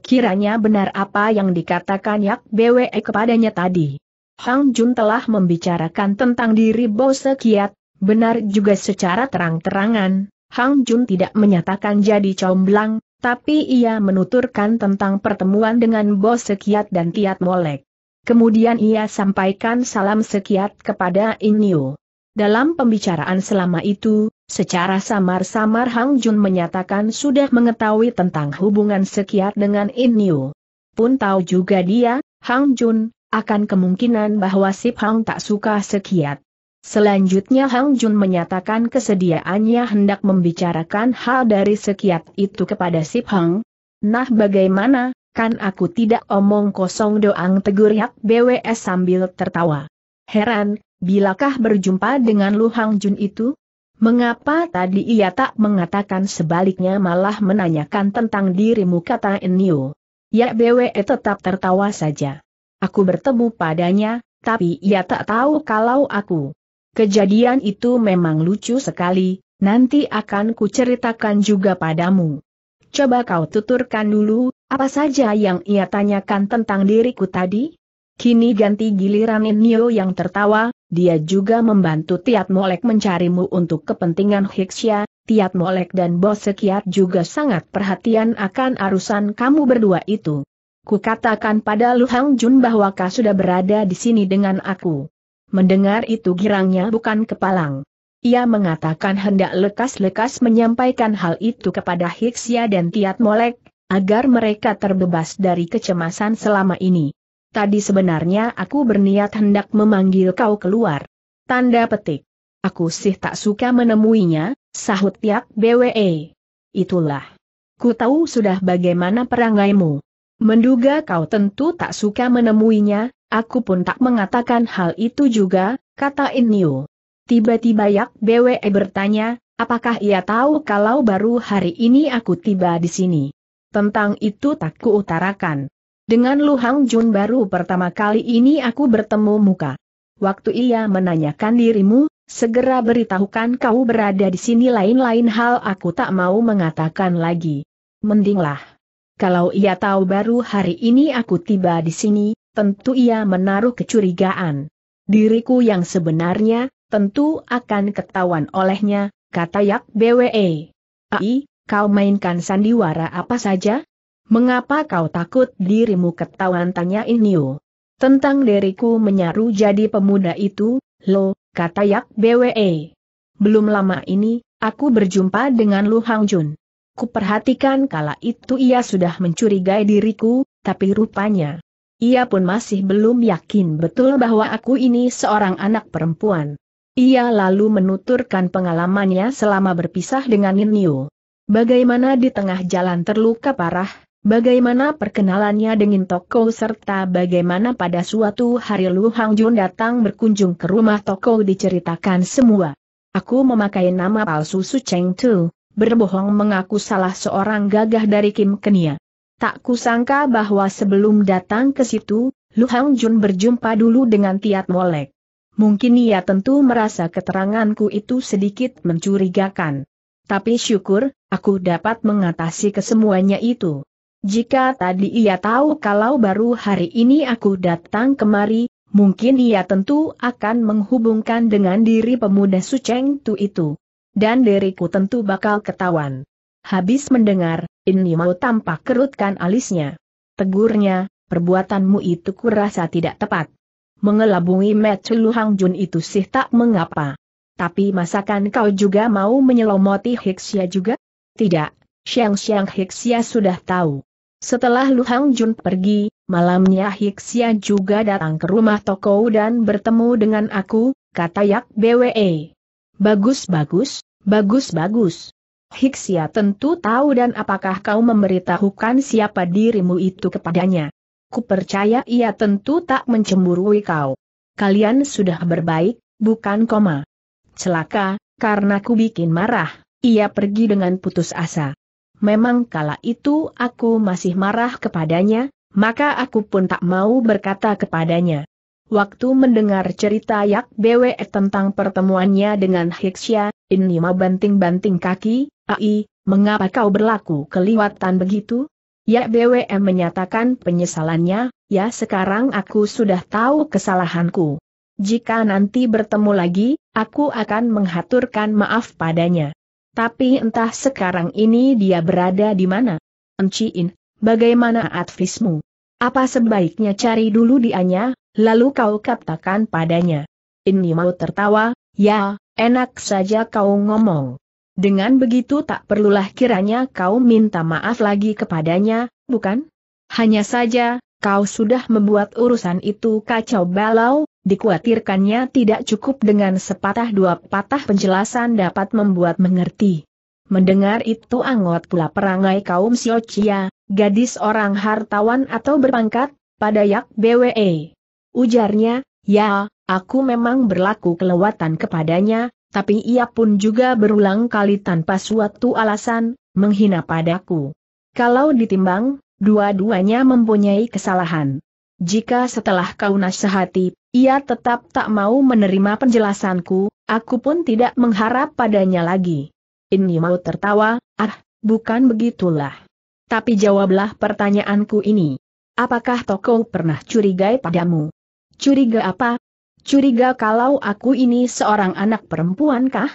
Kiranya benar apa yang dikatakan Yak BWE kepadanya tadi. Hang Jun telah membicarakan tentang diri Bo Sekiat, benar juga secara terang-terangan, Hang Jun tidak menyatakan jadi comblang, tapi ia menuturkan tentang pertemuan dengan Bo Sekiat dan Tiat Molek. Kemudian ia sampaikan salam Sekiat kepada Yu. Dalam pembicaraan selama itu, secara samar-samar Hang Jun menyatakan sudah mengetahui tentang hubungan Sekiat dengan Yu. Pun tahu juga dia, Hang Jun, akan kemungkinan bahwa Sip Hang tak suka sekiat. Selanjutnya Hang Jun menyatakan kesediaannya hendak membicarakan hal dari sekiat itu kepada Sip Hang. Nah bagaimana, kan aku tidak omong kosong doang tegur Yak BWS sambil tertawa. Heran, bilakah berjumpa dengan Lu Hang Jun itu? Mengapa tadi ia tak mengatakan sebaliknya malah menanyakan tentang dirimu kata Enio? Ya BWS e tetap tertawa saja. Aku bertemu padanya, tapi ia tak tahu kalau aku. Kejadian itu memang lucu sekali, nanti akan kuceritakan juga padamu. Coba kau tuturkan dulu, apa saja yang ia tanyakan tentang diriku tadi? Kini ganti giliran Nio yang tertawa, dia juga membantu Tiat Molek mencarimu untuk kepentingan Hiksya, Tiat Molek dan Bos Sekiat juga sangat perhatian akan arusan kamu berdua itu. Kukatakan pada Lu Hang Jun bahwa kau sudah berada di sini dengan aku. Mendengar itu girangnya bukan kepalang. Ia mengatakan hendak lekas-lekas menyampaikan hal itu kepada Hiksia dan Tiat Molek, agar mereka terbebas dari kecemasan selama ini. Tadi sebenarnya aku berniat hendak memanggil kau keluar. Tanda petik. Aku sih tak suka menemuinya, sahut Tiat BWE. Itulah. Ku tahu sudah bagaimana perangaimu. Menduga kau tentu tak suka menemuinya, aku pun tak mengatakan hal itu juga, kata Inyo. Tiba-tiba Yak BWE bertanya, apakah ia tahu kalau baru hari ini aku tiba di sini? Tentang itu tak kuutarakan. Dengan Lu Hang Jun baru pertama kali ini aku bertemu muka. Waktu ia menanyakan dirimu, segera beritahukan kau berada di sini lain-lain hal aku tak mau mengatakan lagi. Mendinglah. Kalau ia tahu baru hari ini aku tiba di sini, tentu ia menaruh kecurigaan. Diriku yang sebenarnya, tentu akan ketahuan olehnya, kata Yak BWE. Ai, kau mainkan sandiwara apa saja? Mengapa kau takut dirimu ketahuan tanya Inyo? Tentang diriku menyaru jadi pemuda itu, lo, kata Yak BWE. Belum lama ini, aku berjumpa dengan Lu Hang Jun. Kuperhatikan kala itu ia sudah mencurigai diriku, tapi rupanya ia pun masih belum yakin betul bahwa aku ini seorang anak perempuan. Ia lalu menuturkan pengalamannya selama berpisah dengan Ninyu. Bagaimana di tengah jalan terluka parah, bagaimana perkenalannya dengan Toko serta bagaimana pada suatu hari Lu Hang Jun datang berkunjung ke rumah Toko diceritakan semua. Aku memakai nama palsu Su Cheng Tu, berbohong mengaku salah seorang gagah dari Kim Kenia. Tak kusangka bahwa sebelum datang ke situ, Lu Hang Jun berjumpa dulu dengan Tiat Molek. Mungkin ia tentu merasa keteranganku itu sedikit mencurigakan. Tapi syukur, aku dapat mengatasi kesemuanya itu. Jika tadi ia tahu kalau baru hari ini aku datang kemari, mungkin ia tentu akan menghubungkan dengan diri pemuda Suceng Tu itu dan diriku tentu bakal ketahuan. Habis mendengar, ini mau tampak kerutkan alisnya. Tegurnya, perbuatanmu itu kurasa tidak tepat. Mengelabungi Mechulu Hang Jun itu sih tak mengapa. Tapi masakan kau juga mau menyelomoti Hiksia juga? Tidak, Xiang Xiang Hiksia sudah tahu. Setelah Lu Hang Jun pergi, malamnya Hiksia juga datang ke rumah toko dan bertemu dengan aku, kata Yak BWE. Bagus-bagus, bagus-bagus. Hiksia tentu tahu dan apakah kau memberitahukan siapa dirimu itu kepadanya. Kupercaya ia tentu tak mencemburui kau. Kalian sudah berbaik, bukan koma. Celaka, karena ku bikin marah, ia pergi dengan putus asa. Memang kala itu aku masih marah kepadanya, maka aku pun tak mau berkata kepadanya. Waktu mendengar cerita Yak Bwe tentang pertemuannya dengan Hiksya, Inima banting-banting kaki, Ai, mengapa kau berlaku keliwatan begitu? Yak Bwe menyatakan penyesalannya, ya sekarang aku sudah tahu kesalahanku. Jika nanti bertemu lagi, aku akan menghaturkan maaf padanya. Tapi entah sekarang ini dia berada di mana. Enciin, bagaimana advismu? Apa sebaiknya cari dulu dianya, Lalu kau katakan padanya. Ini mau tertawa, ya, enak saja kau ngomong. Dengan begitu tak perlulah kiranya kau minta maaf lagi kepadanya, bukan? Hanya saja, kau sudah membuat urusan itu kacau balau, dikhawatirkannya tidak cukup dengan sepatah dua patah penjelasan dapat membuat mengerti. Mendengar itu anggot pula perangai kaum Siocia, gadis orang hartawan atau berpangkat, pada yak BWE. Ujarnya, ya, aku memang berlaku kelewatan kepadanya, tapi ia pun juga berulang kali tanpa suatu alasan, menghina padaku. Kalau ditimbang, dua-duanya mempunyai kesalahan. Jika setelah kau nasihati, ia tetap tak mau menerima penjelasanku, aku pun tidak mengharap padanya lagi. Ini mau tertawa, ah, bukan begitulah. Tapi jawablah pertanyaanku ini. Apakah Toko pernah curigai padamu? Curiga apa? Curiga kalau aku ini seorang anak perempuankah?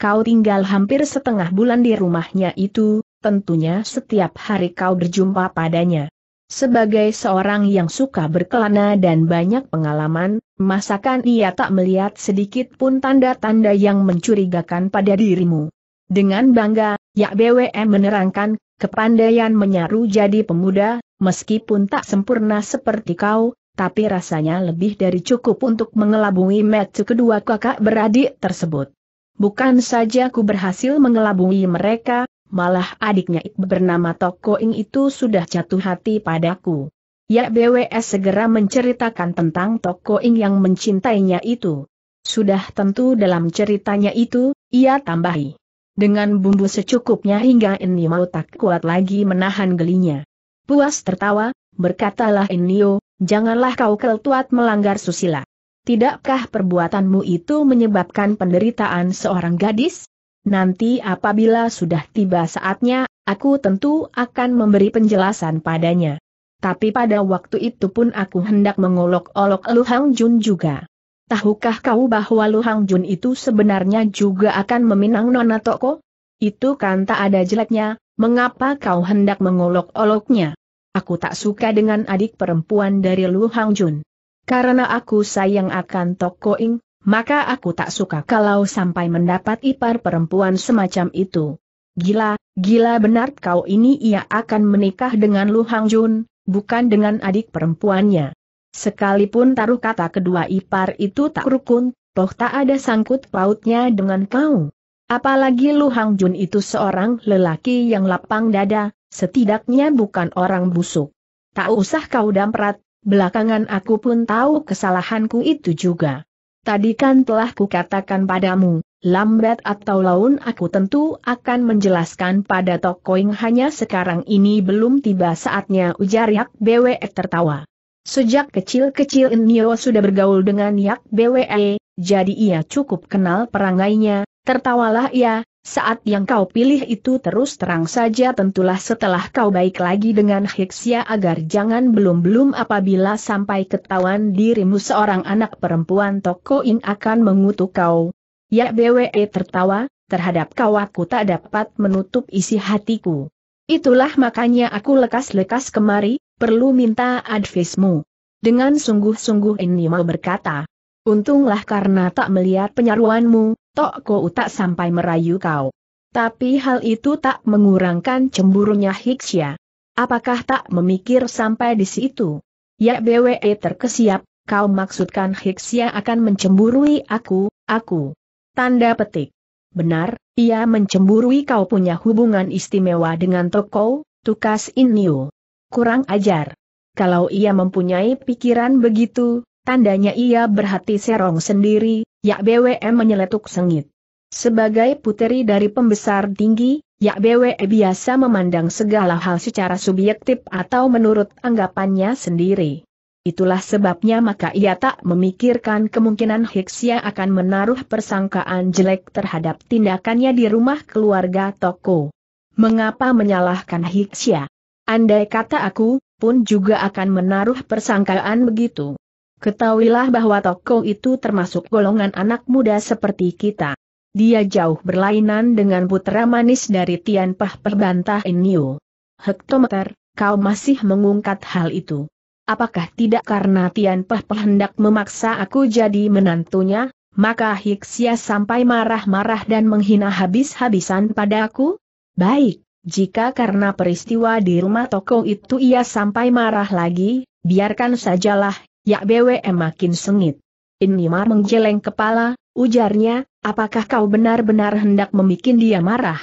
Kau tinggal hampir setengah bulan di rumahnya itu, tentunya setiap hari kau berjumpa padanya. Sebagai seorang yang suka berkelana dan banyak pengalaman, masakan ia tak melihat sedikit pun tanda-tanda yang mencurigakan pada dirimu. Dengan bangga, Yak BWM menerangkan, kepandaian menyaru jadi pemuda, meskipun tak sempurna seperti kau, tapi rasanya lebih dari cukup untuk mengelabui metu kedua kakak beradik tersebut. Bukan saja ku berhasil mengelabui mereka, malah adiknya Ik bernama Toko Ing itu sudah jatuh hati padaku. Ya BWS segera menceritakan tentang Toko Ing yang mencintainya itu. Sudah tentu dalam ceritanya itu, ia tambahi. Dengan bumbu secukupnya hingga ini mau tak kuat lagi menahan gelinya. Puas tertawa, berkatalah Inio, Janganlah kau keltuat melanggar susila. Tidakkah perbuatanmu itu menyebabkan penderitaan seorang gadis? Nanti apabila sudah tiba saatnya, aku tentu akan memberi penjelasan padanya. Tapi pada waktu itu pun aku hendak mengolok-olok Lu Hang Jun juga. Tahukah kau bahwa Lu Hang Jun itu sebenarnya juga akan meminang Nona Toko? Itu kan tak ada jeleknya, mengapa kau hendak mengolok-oloknya? Aku tak suka dengan adik perempuan dari Lu Hang Jun. Karena aku sayang akan Toko Ing, maka aku tak suka kalau sampai mendapat ipar perempuan semacam itu. Gila, gila benar kau ini ia akan menikah dengan Lu Hang Jun, bukan dengan adik perempuannya. Sekalipun taruh kata kedua ipar itu tak rukun, toh tak ada sangkut pautnya dengan kau. Apalagi Lu Hang Jun itu seorang lelaki yang lapang dada, Setidaknya bukan orang busuk. Tak usah kau damprat, belakangan aku pun tahu kesalahanku itu juga. Tadi kan telah kukatakan padamu, lambat atau laun aku tentu akan menjelaskan pada Tokoing hanya sekarang ini belum tiba saatnya ujar Yak Bwe tertawa. Sejak kecil-kecil Nio sudah bergaul dengan Yak Bwe, jadi ia cukup kenal perangainya, tertawalah ia, saat yang kau pilih itu terus terang saja tentulah setelah kau baik lagi dengan Hiksia agar jangan belum-belum apabila sampai ketahuan dirimu seorang anak perempuan Tokoin akan mengutuk kau. Ya BWE tertawa, terhadap kau aku tak dapat menutup isi hatiku. Itulah makanya aku lekas-lekas kemari, perlu minta advismu. Dengan sungguh-sungguh ini mau berkata. Untunglah karena tak melihat penyaruanmu, Tok ko tak sampai merayu kau. Tapi hal itu tak mengurangkan cemburunya Hiksya. Apakah tak memikir sampai di situ? Ya BWE terkesiap, kau maksudkan Hiksya akan mencemburui aku, aku. Tanda petik. Benar, ia mencemburui kau punya hubungan istimewa dengan Toko, Tukas Inio. Kurang ajar. Kalau ia mempunyai pikiran begitu, tandanya ia berhati serong sendiri, Yak BWM menyeletuk sengit. Sebagai puteri dari pembesar tinggi, Yak BWE biasa memandang segala hal secara subjektif atau menurut anggapannya sendiri. Itulah sebabnya maka ia tak memikirkan kemungkinan Hiksia akan menaruh persangkaan jelek terhadap tindakannya di rumah keluarga Toko. Mengapa menyalahkan Hiksia? Andai kata aku, pun juga akan menaruh persangkaan begitu. Ketahuilah bahwa tokoh itu termasuk golongan anak muda seperti kita. Dia jauh berlainan dengan putra manis dari Tian Pah Perbantah Inyu. Hektometer, kau masih mengungkat hal itu. Apakah tidak karena Tian Pah hendak memaksa aku jadi menantunya, maka Hiksia sampai marah-marah dan menghina habis-habisan padaku? Baik, jika karena peristiwa di rumah toko itu ia sampai marah lagi, biarkan sajalah Yak Bwe makin sengit. Inimar menggeleng kepala, ujarnya, apakah kau benar-benar hendak membuat dia marah?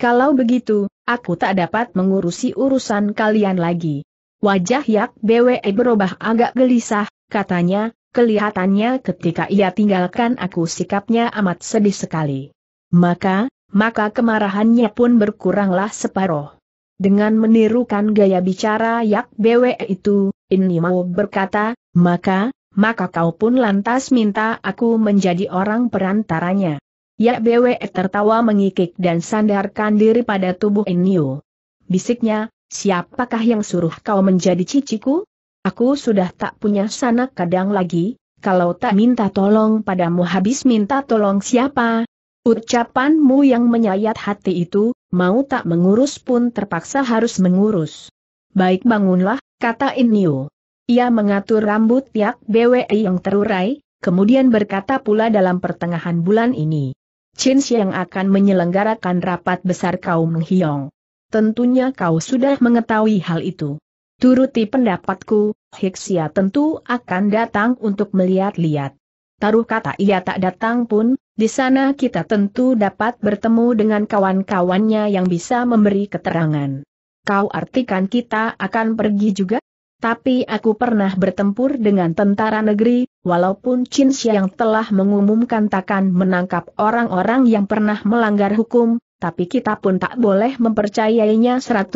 Kalau begitu, aku tak dapat mengurusi urusan kalian lagi. Wajah Yak BWE berubah agak gelisah, katanya, kelihatannya ketika ia tinggalkan aku sikapnya amat sedih sekali. Maka, maka kemarahannya pun berkuranglah separoh. Dengan menirukan gaya bicara Yak BWE itu, ini berkata, maka, maka kau pun lantas minta aku menjadi orang perantaranya. Ya BWE tertawa mengikik dan sandarkan diri pada tubuh Inyo. Bisiknya, siapakah yang suruh kau menjadi ciciku? Aku sudah tak punya sanak kadang lagi, kalau tak minta tolong padamu habis minta tolong siapa? Ucapanmu yang menyayat hati itu, mau tak mengurus pun terpaksa harus mengurus. Baik bangunlah, kata Inio. Ia mengatur rambut Yak BWI yang terurai, kemudian berkata pula dalam pertengahan bulan ini. Chin yang akan menyelenggarakan rapat besar kaum Hyong. Tentunya kau sudah mengetahui hal itu. Turuti pendapatku, Hiksia tentu akan datang untuk melihat-lihat. Taruh kata ia tak datang pun, di sana kita tentu dapat bertemu dengan kawan-kawannya yang bisa memberi keterangan. Kau artikan kita akan pergi juga? Tapi aku pernah bertempur dengan tentara negeri, walaupun Chin yang telah mengumumkan takkan menangkap orang-orang yang pernah melanggar hukum, tapi kita pun tak boleh mempercayainya 100%.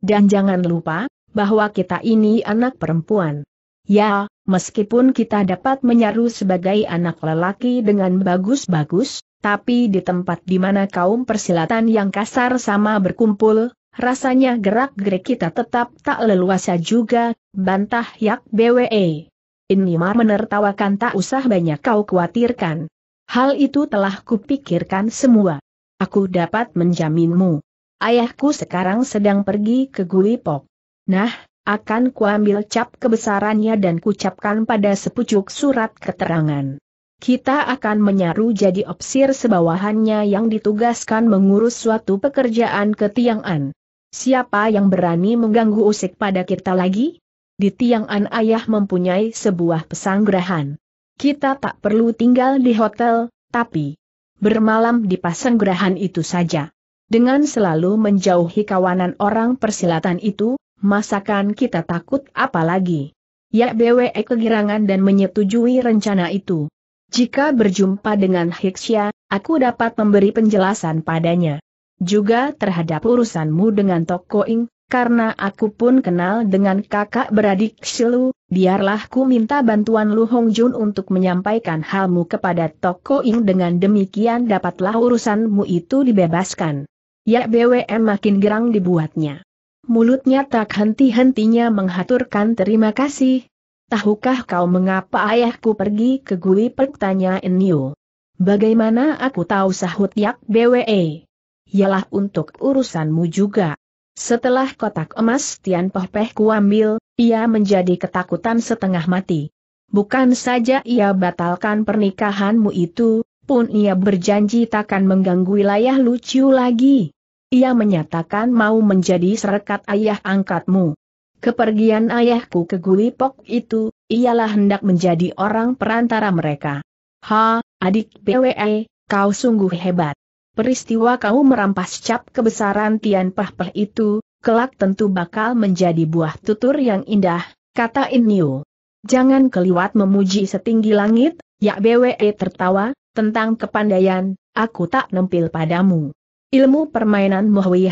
Dan jangan lupa, bahwa kita ini anak perempuan. Ya, meskipun kita dapat menyaru sebagai anak lelaki dengan bagus-bagus, tapi di tempat di mana kaum persilatan yang kasar sama berkumpul, rasanya gerak-gerik kita tetap tak leluasa juga, bantah Yak BWE. Inimar menertawakan tak usah banyak kau khawatirkan. Hal itu telah kupikirkan semua. Aku dapat menjaminmu. Ayahku sekarang sedang pergi ke Gulipok. Nah, akan kuambil cap kebesarannya dan kucapkan pada sepucuk surat keterangan. Kita akan menyaru jadi opsir sebawahannya yang ditugaskan mengurus suatu pekerjaan ketiangan. Siapa yang berani mengganggu usik pada kita lagi? Di Tiang An Ayah mempunyai sebuah pesanggerahan. Kita tak perlu tinggal di hotel, tapi bermalam di pesanggrahan itu saja. Dengan selalu menjauhi kawanan orang persilatan itu, masakan kita takut apa lagi? Ya BWE kegirangan dan menyetujui rencana itu. Jika berjumpa dengan Hiksya, aku dapat memberi penjelasan padanya juga terhadap urusanmu dengan Tokoing, karena aku pun kenal dengan kakak beradik Shilu, biarlah ku minta bantuan Lu Hong Jun untuk menyampaikan halmu kepada Tokoing dengan demikian dapatlah urusanmu itu dibebaskan. Ya BWM makin gerang dibuatnya. Mulutnya tak henti-hentinya menghaturkan terima kasih. Tahukah kau mengapa ayahku pergi ke Gui? Pertanyaan Niu. Bagaimana aku tahu sahut Yak BWE? ialah untuk urusanmu juga. Setelah kotak emas Tian Poh Peh kuambil, ia menjadi ketakutan setengah mati. Bukan saja ia batalkan pernikahanmu itu, pun ia berjanji takkan mengganggu wilayah lucu lagi. Ia menyatakan mau menjadi serekat ayah angkatmu. Kepergian ayahku ke Gulipok itu, ialah hendak menjadi orang perantara mereka. Ha, adik BWE, kau sungguh hebat peristiwa kau merampas cap kebesaran Tian Pah Pah itu, kelak tentu bakal menjadi buah tutur yang indah, kata Inio. Jangan keliwat memuji setinggi langit, ya BWE e tertawa, tentang kepandaian, aku tak nempil padamu. Ilmu permainan Mohui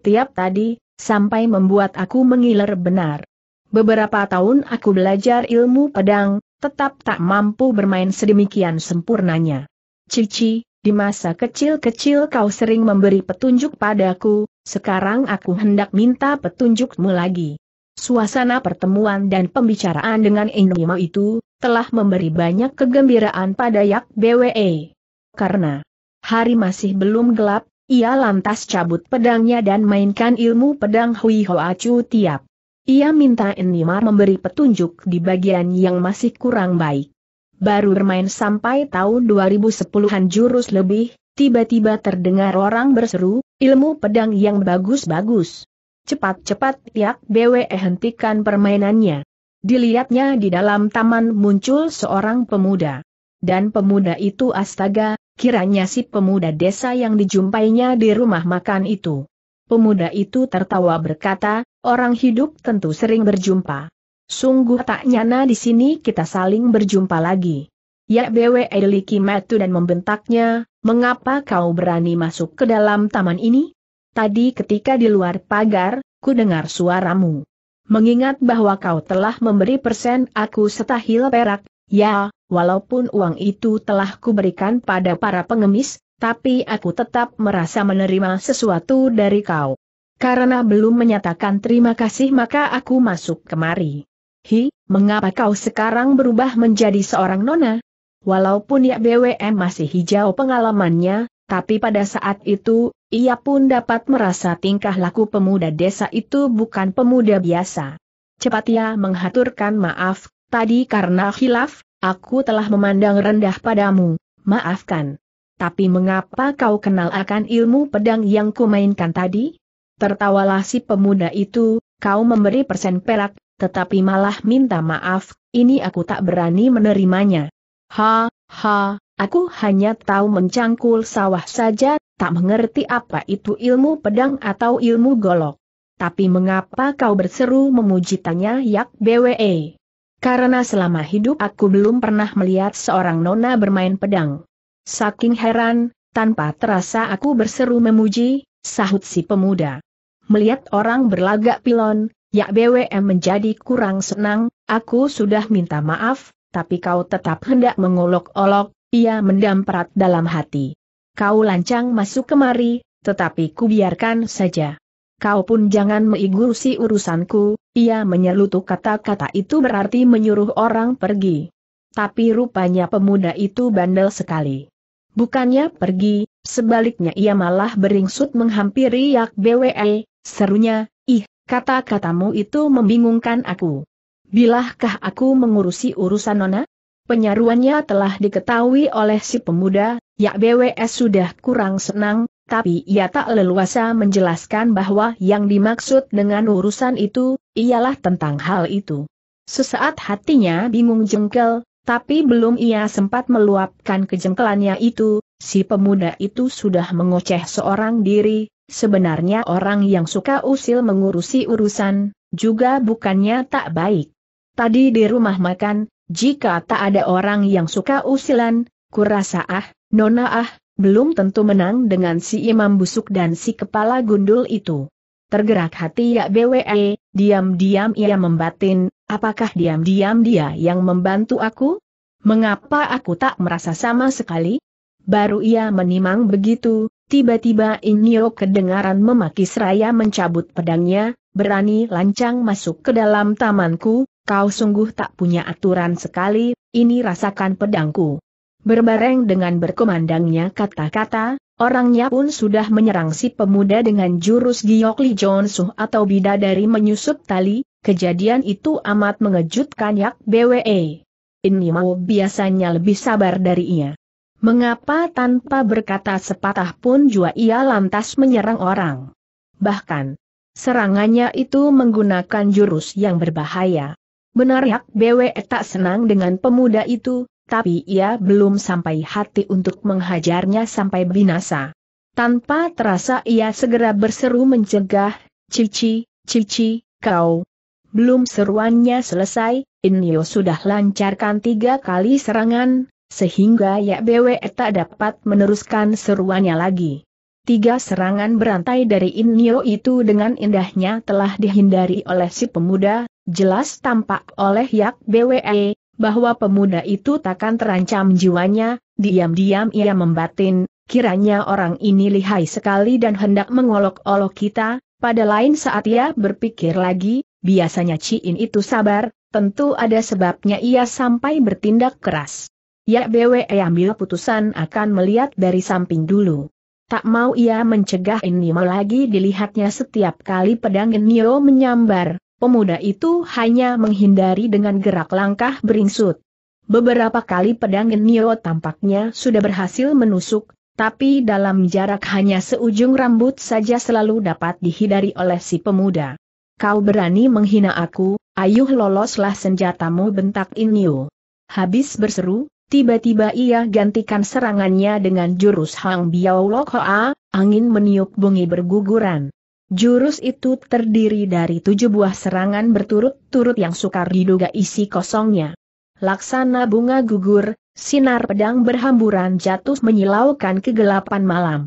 tiap tadi, sampai membuat aku mengiler benar. Beberapa tahun aku belajar ilmu pedang, tetap tak mampu bermain sedemikian sempurnanya. Cici, di masa kecil-kecil kau sering memberi petunjuk padaku, sekarang aku hendak minta petunjukmu lagi. Suasana pertemuan dan pembicaraan dengan Enigma itu, telah memberi banyak kegembiraan pada Yak BWE. Karena hari masih belum gelap, ia lantas cabut pedangnya dan mainkan ilmu pedang Hui Hoa Tiap. Ia minta Enima memberi petunjuk di bagian yang masih kurang baik baru bermain sampai tahun 2010-an jurus lebih, tiba-tiba terdengar orang berseru, ilmu pedang yang bagus-bagus. Cepat-cepat tiak BWE hentikan permainannya. Dilihatnya di dalam taman muncul seorang pemuda. Dan pemuda itu astaga, kiranya si pemuda desa yang dijumpainya di rumah makan itu. Pemuda itu tertawa berkata, orang hidup tentu sering berjumpa. Sungguh tak nyana di sini kita saling berjumpa lagi. Ya BW Edeliki Matu dan membentaknya, mengapa kau berani masuk ke dalam taman ini? Tadi ketika di luar pagar, ku dengar suaramu. Mengingat bahwa kau telah memberi persen aku setahil perak, ya, walaupun uang itu telah kuberikan pada para pengemis, tapi aku tetap merasa menerima sesuatu dari kau. Karena belum menyatakan terima kasih maka aku masuk kemari. Hi, mengapa kau sekarang berubah menjadi seorang nona? Walaupun ya BWM masih hijau pengalamannya, tapi pada saat itu, ia pun dapat merasa tingkah laku pemuda desa itu bukan pemuda biasa. Cepat ia menghaturkan maaf, tadi karena khilaf, aku telah memandang rendah padamu, maafkan. Tapi mengapa kau kenal akan ilmu pedang yang kumainkan tadi? Tertawalah si pemuda itu, kau memberi persen perak, tetapi malah minta maaf, ini aku tak berani menerimanya. Ha, ha, aku hanya tahu mencangkul sawah saja, tak mengerti apa itu ilmu pedang atau ilmu golok. Tapi mengapa kau berseru memuji tanya Yak BWE? Karena selama hidup aku belum pernah melihat seorang nona bermain pedang. Saking heran, tanpa terasa aku berseru memuji, sahut si pemuda. Melihat orang berlagak pilon, Ya BWM menjadi kurang senang, aku sudah minta maaf, tapi kau tetap hendak mengolok-olok, ia mendamprat dalam hati. Kau lancang masuk kemari, tetapi ku biarkan saja. Kau pun jangan mengikuti urusanku, ia menyelutuk kata-kata itu berarti menyuruh orang pergi. Tapi rupanya pemuda itu bandel sekali. Bukannya pergi, sebaliknya ia malah beringsut menghampiri Yak BWE, serunya, ih, Kata-katamu itu membingungkan aku. Bilahkah aku mengurusi urusan Nona? Penyaruannya telah diketahui oleh si pemuda, ya BWS sudah kurang senang, tapi ia tak leluasa menjelaskan bahwa yang dimaksud dengan urusan itu, ialah tentang hal itu. Sesaat hatinya bingung jengkel, tapi belum ia sempat meluapkan kejengkelannya itu, si pemuda itu sudah mengoceh seorang diri, Sebenarnya orang yang suka usil mengurusi urusan, juga bukannya tak baik. Tadi di rumah makan, jika tak ada orang yang suka usilan, kurasa ah, nona ah, belum tentu menang dengan si imam busuk dan si kepala gundul itu. Tergerak hati ya BWE, eh, diam-diam ia membatin, apakah diam-diam dia yang membantu aku? Mengapa aku tak merasa sama sekali? Baru ia menimang begitu, tiba-tiba Inyo kedengaran memaki seraya mencabut pedangnya, berani lancang masuk ke dalam tamanku, kau sungguh tak punya aturan sekali, ini rasakan pedangku. Berbareng dengan berkomandangnya kata-kata, orangnya pun sudah menyerang si pemuda dengan jurus Giok Li Jonsu atau bidadari menyusup tali, kejadian itu amat mengejutkan Yak BWE. Ini mau biasanya lebih sabar dari ia. Mengapa tanpa berkata sepatah pun jua ia lantas menyerang orang? Bahkan, serangannya itu menggunakan jurus yang berbahaya. Benar Yak Bwe tak senang dengan pemuda itu, tapi ia belum sampai hati untuk menghajarnya sampai binasa. Tanpa terasa ia segera berseru mencegah, Cici, Cici, kau. Belum seruannya selesai, Inyo sudah lancarkan tiga kali serangan, sehingga Yak Bwe tak dapat meneruskan seruannya lagi. Tiga serangan berantai dari Inyo itu dengan indahnya telah dihindari oleh si pemuda, jelas tampak oleh Yak BWE, bahwa pemuda itu takkan terancam jiwanya, diam-diam ia membatin, kiranya orang ini lihai sekali dan hendak mengolok-olok kita, pada lain saat ia berpikir lagi, biasanya Ciin itu sabar, tentu ada sebabnya ia sampai bertindak keras. Ya BWE eh, ambil putusan akan melihat dari samping dulu. Tak mau ia mencegah ini lagi dilihatnya setiap kali pedang Nio menyambar, pemuda itu hanya menghindari dengan gerak langkah beringsut. Beberapa kali pedang Nio tampaknya sudah berhasil menusuk, tapi dalam jarak hanya seujung rambut saja selalu dapat dihindari oleh si pemuda. Kau berani menghina aku, ayuh loloslah senjatamu bentak Inyo. Habis berseru, Tiba-tiba ia gantikan serangannya dengan jurus Hang Biao Lok Hoa, angin meniup bungi berguguran. Jurus itu terdiri dari tujuh buah serangan berturut-turut yang sukar diduga isi kosongnya. Laksana bunga gugur, sinar pedang berhamburan jatuh menyilaukan kegelapan malam.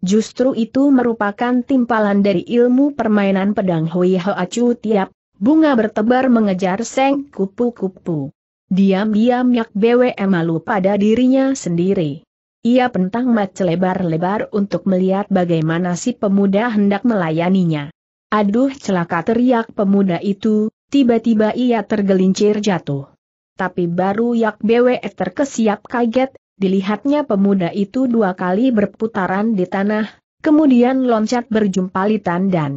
Justru itu merupakan timpalan dari ilmu permainan pedang Hui Hoa Chu Tiap, bunga bertebar mengejar seng kupu-kupu. Diam-diam Yak BWM malu pada dirinya sendiri. Ia pentang mat lebar-lebar untuk melihat bagaimana si pemuda hendak melayaninya. Aduh celaka teriak pemuda itu, tiba-tiba ia tergelincir jatuh. Tapi baru Yak BW eh, terkesiap kaget, dilihatnya pemuda itu dua kali berputaran di tanah, kemudian loncat berjumpalitan dan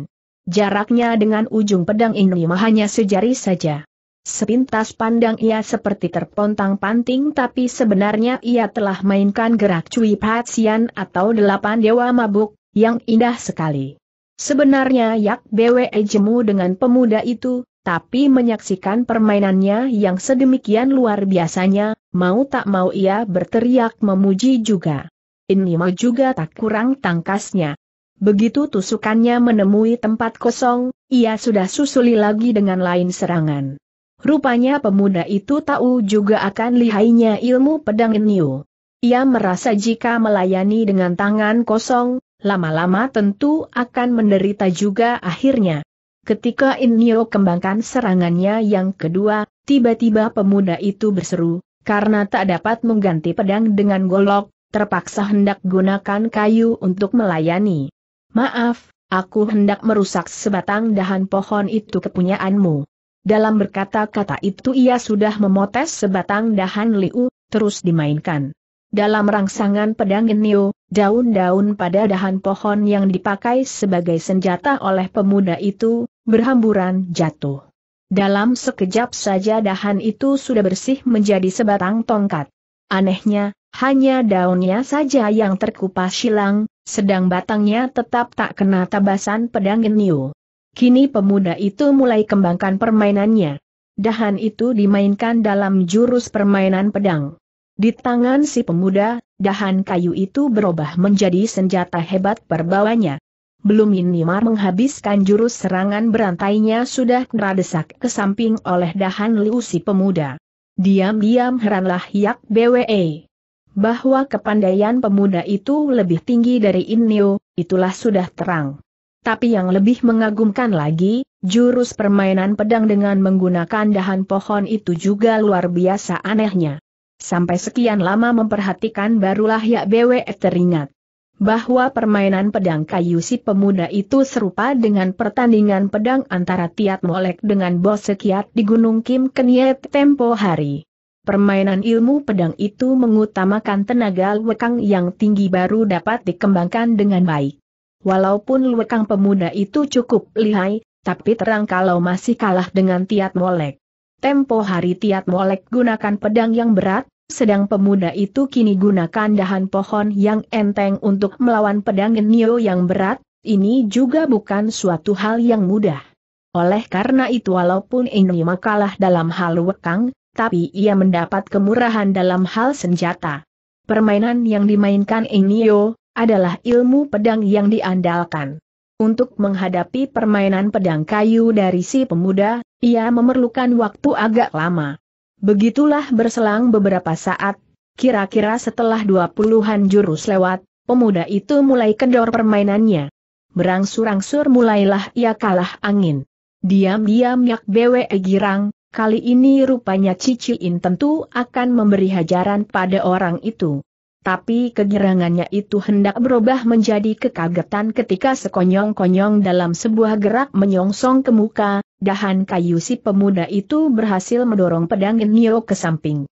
jaraknya dengan ujung pedang ini hanya sejari saja. Sepintas pandang ia seperti terpontang-panting tapi sebenarnya ia telah mainkan gerak Cui Patsian atau delapan dewa mabuk, yang indah sekali. Sebenarnya Yak Bwe jemu dengan pemuda itu, tapi menyaksikan permainannya yang sedemikian luar biasanya, mau tak mau ia berteriak memuji juga. Ini mau juga tak kurang tangkasnya. Begitu tusukannya menemui tempat kosong, ia sudah susuli lagi dengan lain serangan. Rupanya pemuda itu tahu juga akan lihainya ilmu pedang Inyo. Ia merasa jika melayani dengan tangan kosong, lama-lama tentu akan menderita juga akhirnya. Ketika Inyo kembangkan serangannya yang kedua, tiba-tiba pemuda itu berseru, karena tak dapat mengganti pedang dengan golok, terpaksa hendak gunakan kayu untuk melayani. Maaf, aku hendak merusak sebatang dahan pohon itu kepunyaanmu. Dalam berkata-kata itu ia sudah memotes sebatang dahan liu, terus dimainkan. Dalam rangsangan pedang genio, daun-daun pada dahan pohon yang dipakai sebagai senjata oleh pemuda itu, berhamburan jatuh. Dalam sekejap saja dahan itu sudah bersih menjadi sebatang tongkat. Anehnya, hanya daunnya saja yang terkupas silang, sedang batangnya tetap tak kena tabasan pedang genio. Kini pemuda itu mulai kembangkan permainannya. Dahan itu dimainkan dalam jurus permainan pedang. Di tangan si pemuda, dahan kayu itu berubah menjadi senjata hebat perbawanya. Belum Inimar menghabiskan jurus serangan berantainya sudah neradesak ke samping oleh dahan liu si pemuda. Diam-diam heranlah Yak BWE bahwa kepandaian pemuda itu lebih tinggi dari Innio, itulah sudah terang. Tapi yang lebih mengagumkan lagi, jurus permainan pedang dengan menggunakan dahan pohon itu juga luar biasa anehnya. Sampai sekian lama memperhatikan barulah Ya Bwe teringat bahwa permainan pedang kayu si pemuda itu serupa dengan pertandingan pedang antara Tiat Molek dengan Bos Sekiat di Gunung Kim Keniet tempo hari. Permainan ilmu pedang itu mengutamakan tenaga wekang yang tinggi baru dapat dikembangkan dengan baik. Walaupun lekang pemuda itu cukup lihai, tapi terang kalau masih kalah dengan Tiat Molek. Tempo hari Tiat Molek gunakan pedang yang berat, sedang pemuda itu kini gunakan dahan pohon yang enteng untuk melawan pedang Nio yang berat, ini juga bukan suatu hal yang mudah. Oleh karena itu walaupun ini makalah dalam hal wekang, tapi ia mendapat kemurahan dalam hal senjata. Permainan yang dimainkan Enio, adalah ilmu pedang yang diandalkan. Untuk menghadapi permainan pedang kayu dari si pemuda, ia memerlukan waktu agak lama. Begitulah berselang beberapa saat, kira-kira setelah dua puluhan jurus lewat, pemuda itu mulai kendor permainannya. Berangsur-angsur mulailah ia kalah angin. Diam-diam Yak bewe girang, kali ini rupanya Cici In tentu akan memberi hajaran pada orang itu. Tapi kegirangannya itu hendak berubah menjadi kekagetan ketika sekonyong-konyong dalam sebuah gerak menyongsong ke muka, dahan kayu si pemuda itu berhasil mendorong pedang Nio ke samping.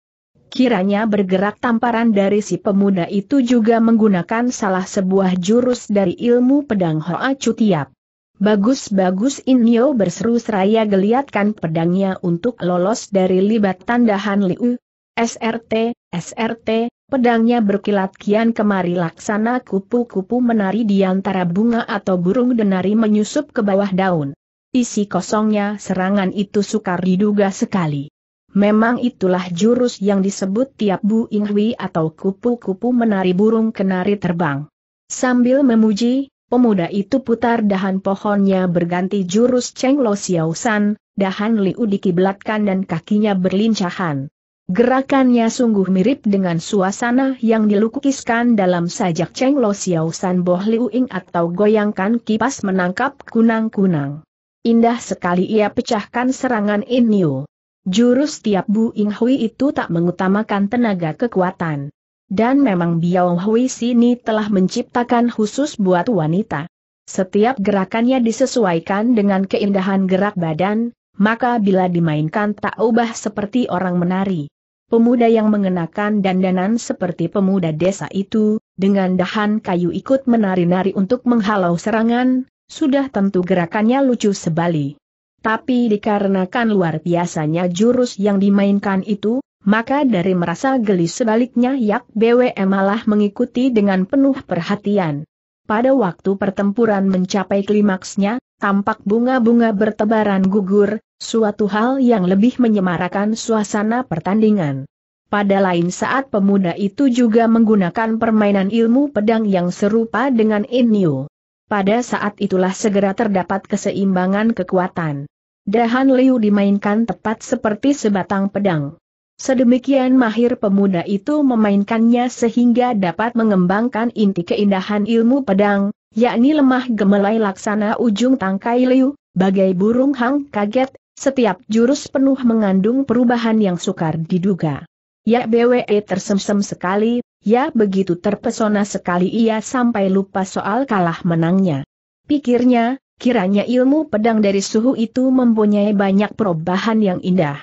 Kiranya bergerak tamparan dari si pemuda itu juga menggunakan salah sebuah jurus dari ilmu pedang Hoa Cutiap. Bagus-bagus Inyo berseru seraya geliatkan pedangnya untuk lolos dari libat tandahan Liu. SRT, SRT, Pedangnya berkilat kian kemari laksana kupu-kupu menari di antara bunga atau burung denari menyusup ke bawah daun. Isi kosongnya serangan itu sukar diduga sekali. Memang itulah jurus yang disebut tiap Bu Inghui atau kupu-kupu menari burung kenari terbang. Sambil memuji, pemuda itu putar dahan pohonnya berganti jurus Cheng Lo Xiao San, dahan Liu dikiblatkan dan kakinya berlincahan. Gerakannya sungguh mirip dengan suasana yang dilukiskan dalam sajak Cheng Lo Xiao San Boh Ying atau goyangkan kipas menangkap kunang-kunang. Indah sekali ia pecahkan serangan Inyo. Jurus tiap Bu Ing Hui itu tak mengutamakan tenaga kekuatan. Dan memang Biao Hui sini telah menciptakan khusus buat wanita. Setiap gerakannya disesuaikan dengan keindahan gerak badan, maka bila dimainkan tak ubah seperti orang menari. Pemuda yang mengenakan dandanan seperti pemuda desa itu, dengan dahan kayu ikut menari-nari untuk menghalau serangan, sudah tentu gerakannya lucu sebali. Tapi dikarenakan luar biasanya jurus yang dimainkan itu, maka dari merasa geli sebaliknya Yak BWM malah mengikuti dengan penuh perhatian. Pada waktu pertempuran mencapai klimaksnya, tampak bunga-bunga bertebaran gugur, suatu hal yang lebih menyemarakan suasana pertandingan. Pada lain saat pemuda itu juga menggunakan permainan ilmu pedang yang serupa dengan Inyo. Pada saat itulah segera terdapat keseimbangan kekuatan. Dahan Liu dimainkan tepat seperti sebatang pedang. Sedemikian mahir pemuda itu memainkannya sehingga dapat mengembangkan inti keindahan ilmu pedang, yakni lemah gemelai laksana ujung tangkai liu, bagai burung hang kaget, setiap jurus penuh mengandung perubahan yang sukar diduga. Ya BWE e tersemsem sekali, ya begitu terpesona sekali ia sampai lupa soal kalah menangnya. Pikirnya, kiranya ilmu pedang dari suhu itu mempunyai banyak perubahan yang indah.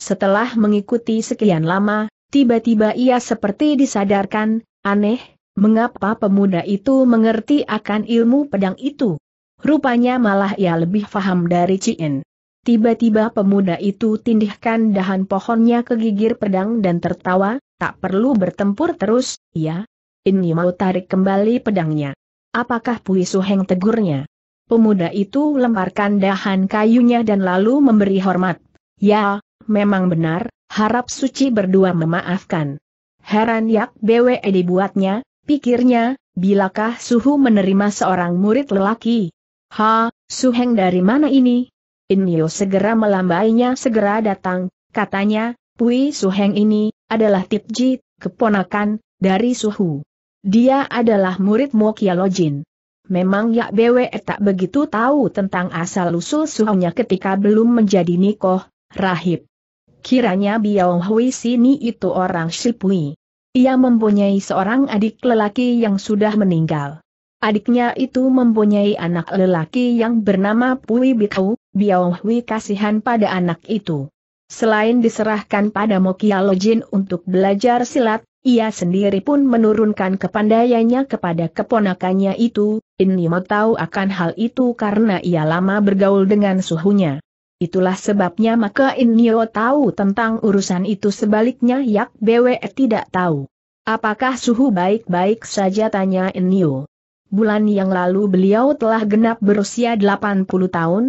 Setelah mengikuti sekian lama, tiba-tiba ia seperti disadarkan, aneh, Mengapa pemuda itu mengerti akan ilmu pedang itu? Rupanya malah ia lebih faham dari Cien. Tiba-tiba pemuda itu tindihkan dahan pohonnya ke gigir pedang dan tertawa, tak perlu bertempur terus, ya. Ini mau tarik kembali pedangnya. Apakah Pui Suheng tegurnya? Pemuda itu lemparkan dahan kayunya dan lalu memberi hormat. Ya, memang benar, harap suci berdua memaafkan. Heran Yak BWE dibuatnya, Pikirnya, bilakah Suhu menerima seorang murid lelaki? Ha, Suheng dari mana ini? Inyo segera melambainya segera datang, katanya, Pui Suheng ini, adalah Tipji, keponakan, dari Suhu. Dia adalah murid Mokialojin. Memang Yak Bwe tak begitu tahu tentang asal-usul Suhunya ketika belum menjadi Nikoh, Rahib. Kiranya Biao Hui sini itu orang Shipui. Ia mempunyai seorang adik lelaki yang sudah meninggal. Adiknya itu mempunyai anak lelaki yang bernama Pui Bitu, Biao Hui kasihan pada anak itu. Selain diserahkan pada Mokia Lojin untuk belajar silat, ia sendiri pun menurunkan kepandaiannya kepada keponakannya itu, ini mau tahu akan hal itu karena ia lama bergaul dengan suhunya. Itulah sebabnya maka Inyo tahu tentang urusan itu sebaliknya Yak Bwe tidak tahu. Apakah suhu baik-baik saja tanya Inyo. Bulan yang lalu beliau telah genap berusia 80 tahun.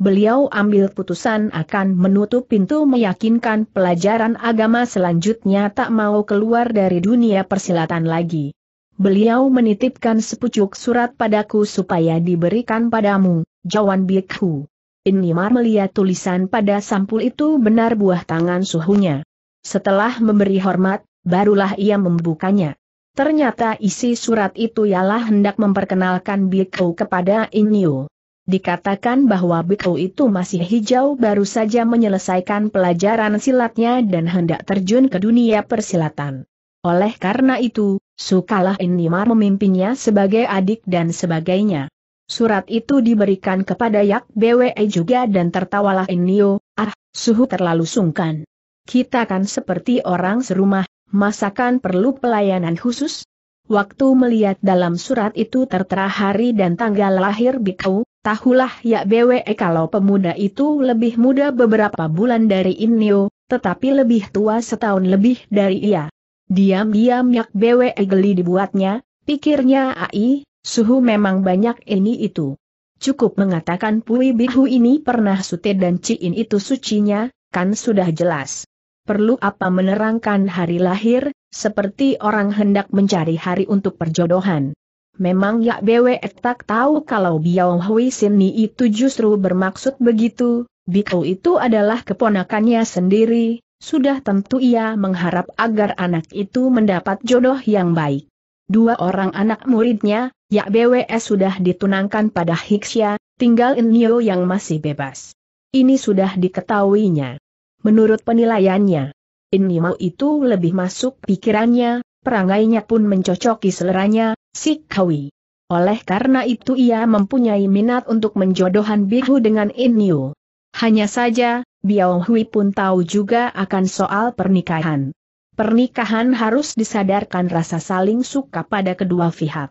Beliau ambil putusan akan menutup pintu meyakinkan pelajaran agama selanjutnya tak mau keluar dari dunia persilatan lagi. Beliau menitipkan sepucuk surat padaku supaya diberikan padamu, Jawan Bikhu. Inimar melihat tulisan pada sampul itu benar buah tangan suhunya. Setelah memberi hormat, barulah ia membukanya. Ternyata isi surat itu ialah hendak memperkenalkan Biko kepada Inyo. Dikatakan bahwa Biko itu masih hijau baru saja menyelesaikan pelajaran silatnya dan hendak terjun ke dunia persilatan. Oleh karena itu, sukalah Inimar memimpinnya sebagai adik dan sebagainya. Surat itu diberikan kepada Yak BWE juga dan tertawalah Inio. ah, suhu terlalu sungkan. Kita kan seperti orang serumah, masakan perlu pelayanan khusus? Waktu melihat dalam surat itu tertera hari dan tanggal lahir Bikau, tahulah ya BWE kalau pemuda itu lebih muda beberapa bulan dari Inio, tetapi lebih tua setahun lebih dari ia. Diam-diam Yak BWE geli dibuatnya, pikirnya AI, Suhu memang banyak ini itu. Cukup mengatakan Pui Bihu ini pernah sute dan Ciin itu sucinya, kan sudah jelas. Perlu apa menerangkan hari lahir, seperti orang hendak mencari hari untuk perjodohan. Memang ya Bwe tak tahu kalau Biao Hui Sin Ni itu justru bermaksud begitu, Biao itu adalah keponakannya sendiri, sudah tentu ia mengharap agar anak itu mendapat jodoh yang baik. Dua orang anak muridnya, Yak BWS sudah ditunangkan pada Hiksya, tinggal Inyo yang masih bebas. Ini sudah diketahuinya. Menurut penilaiannya, Inyo itu lebih masuk pikirannya, perangainya pun mencocoki seleranya, si Kawi. Oleh karena itu ia mempunyai minat untuk menjodohan Bihu dengan Inyo. Hanya saja, Biao Hui pun tahu juga akan soal pernikahan. Pernikahan harus disadarkan rasa saling suka pada kedua pihak.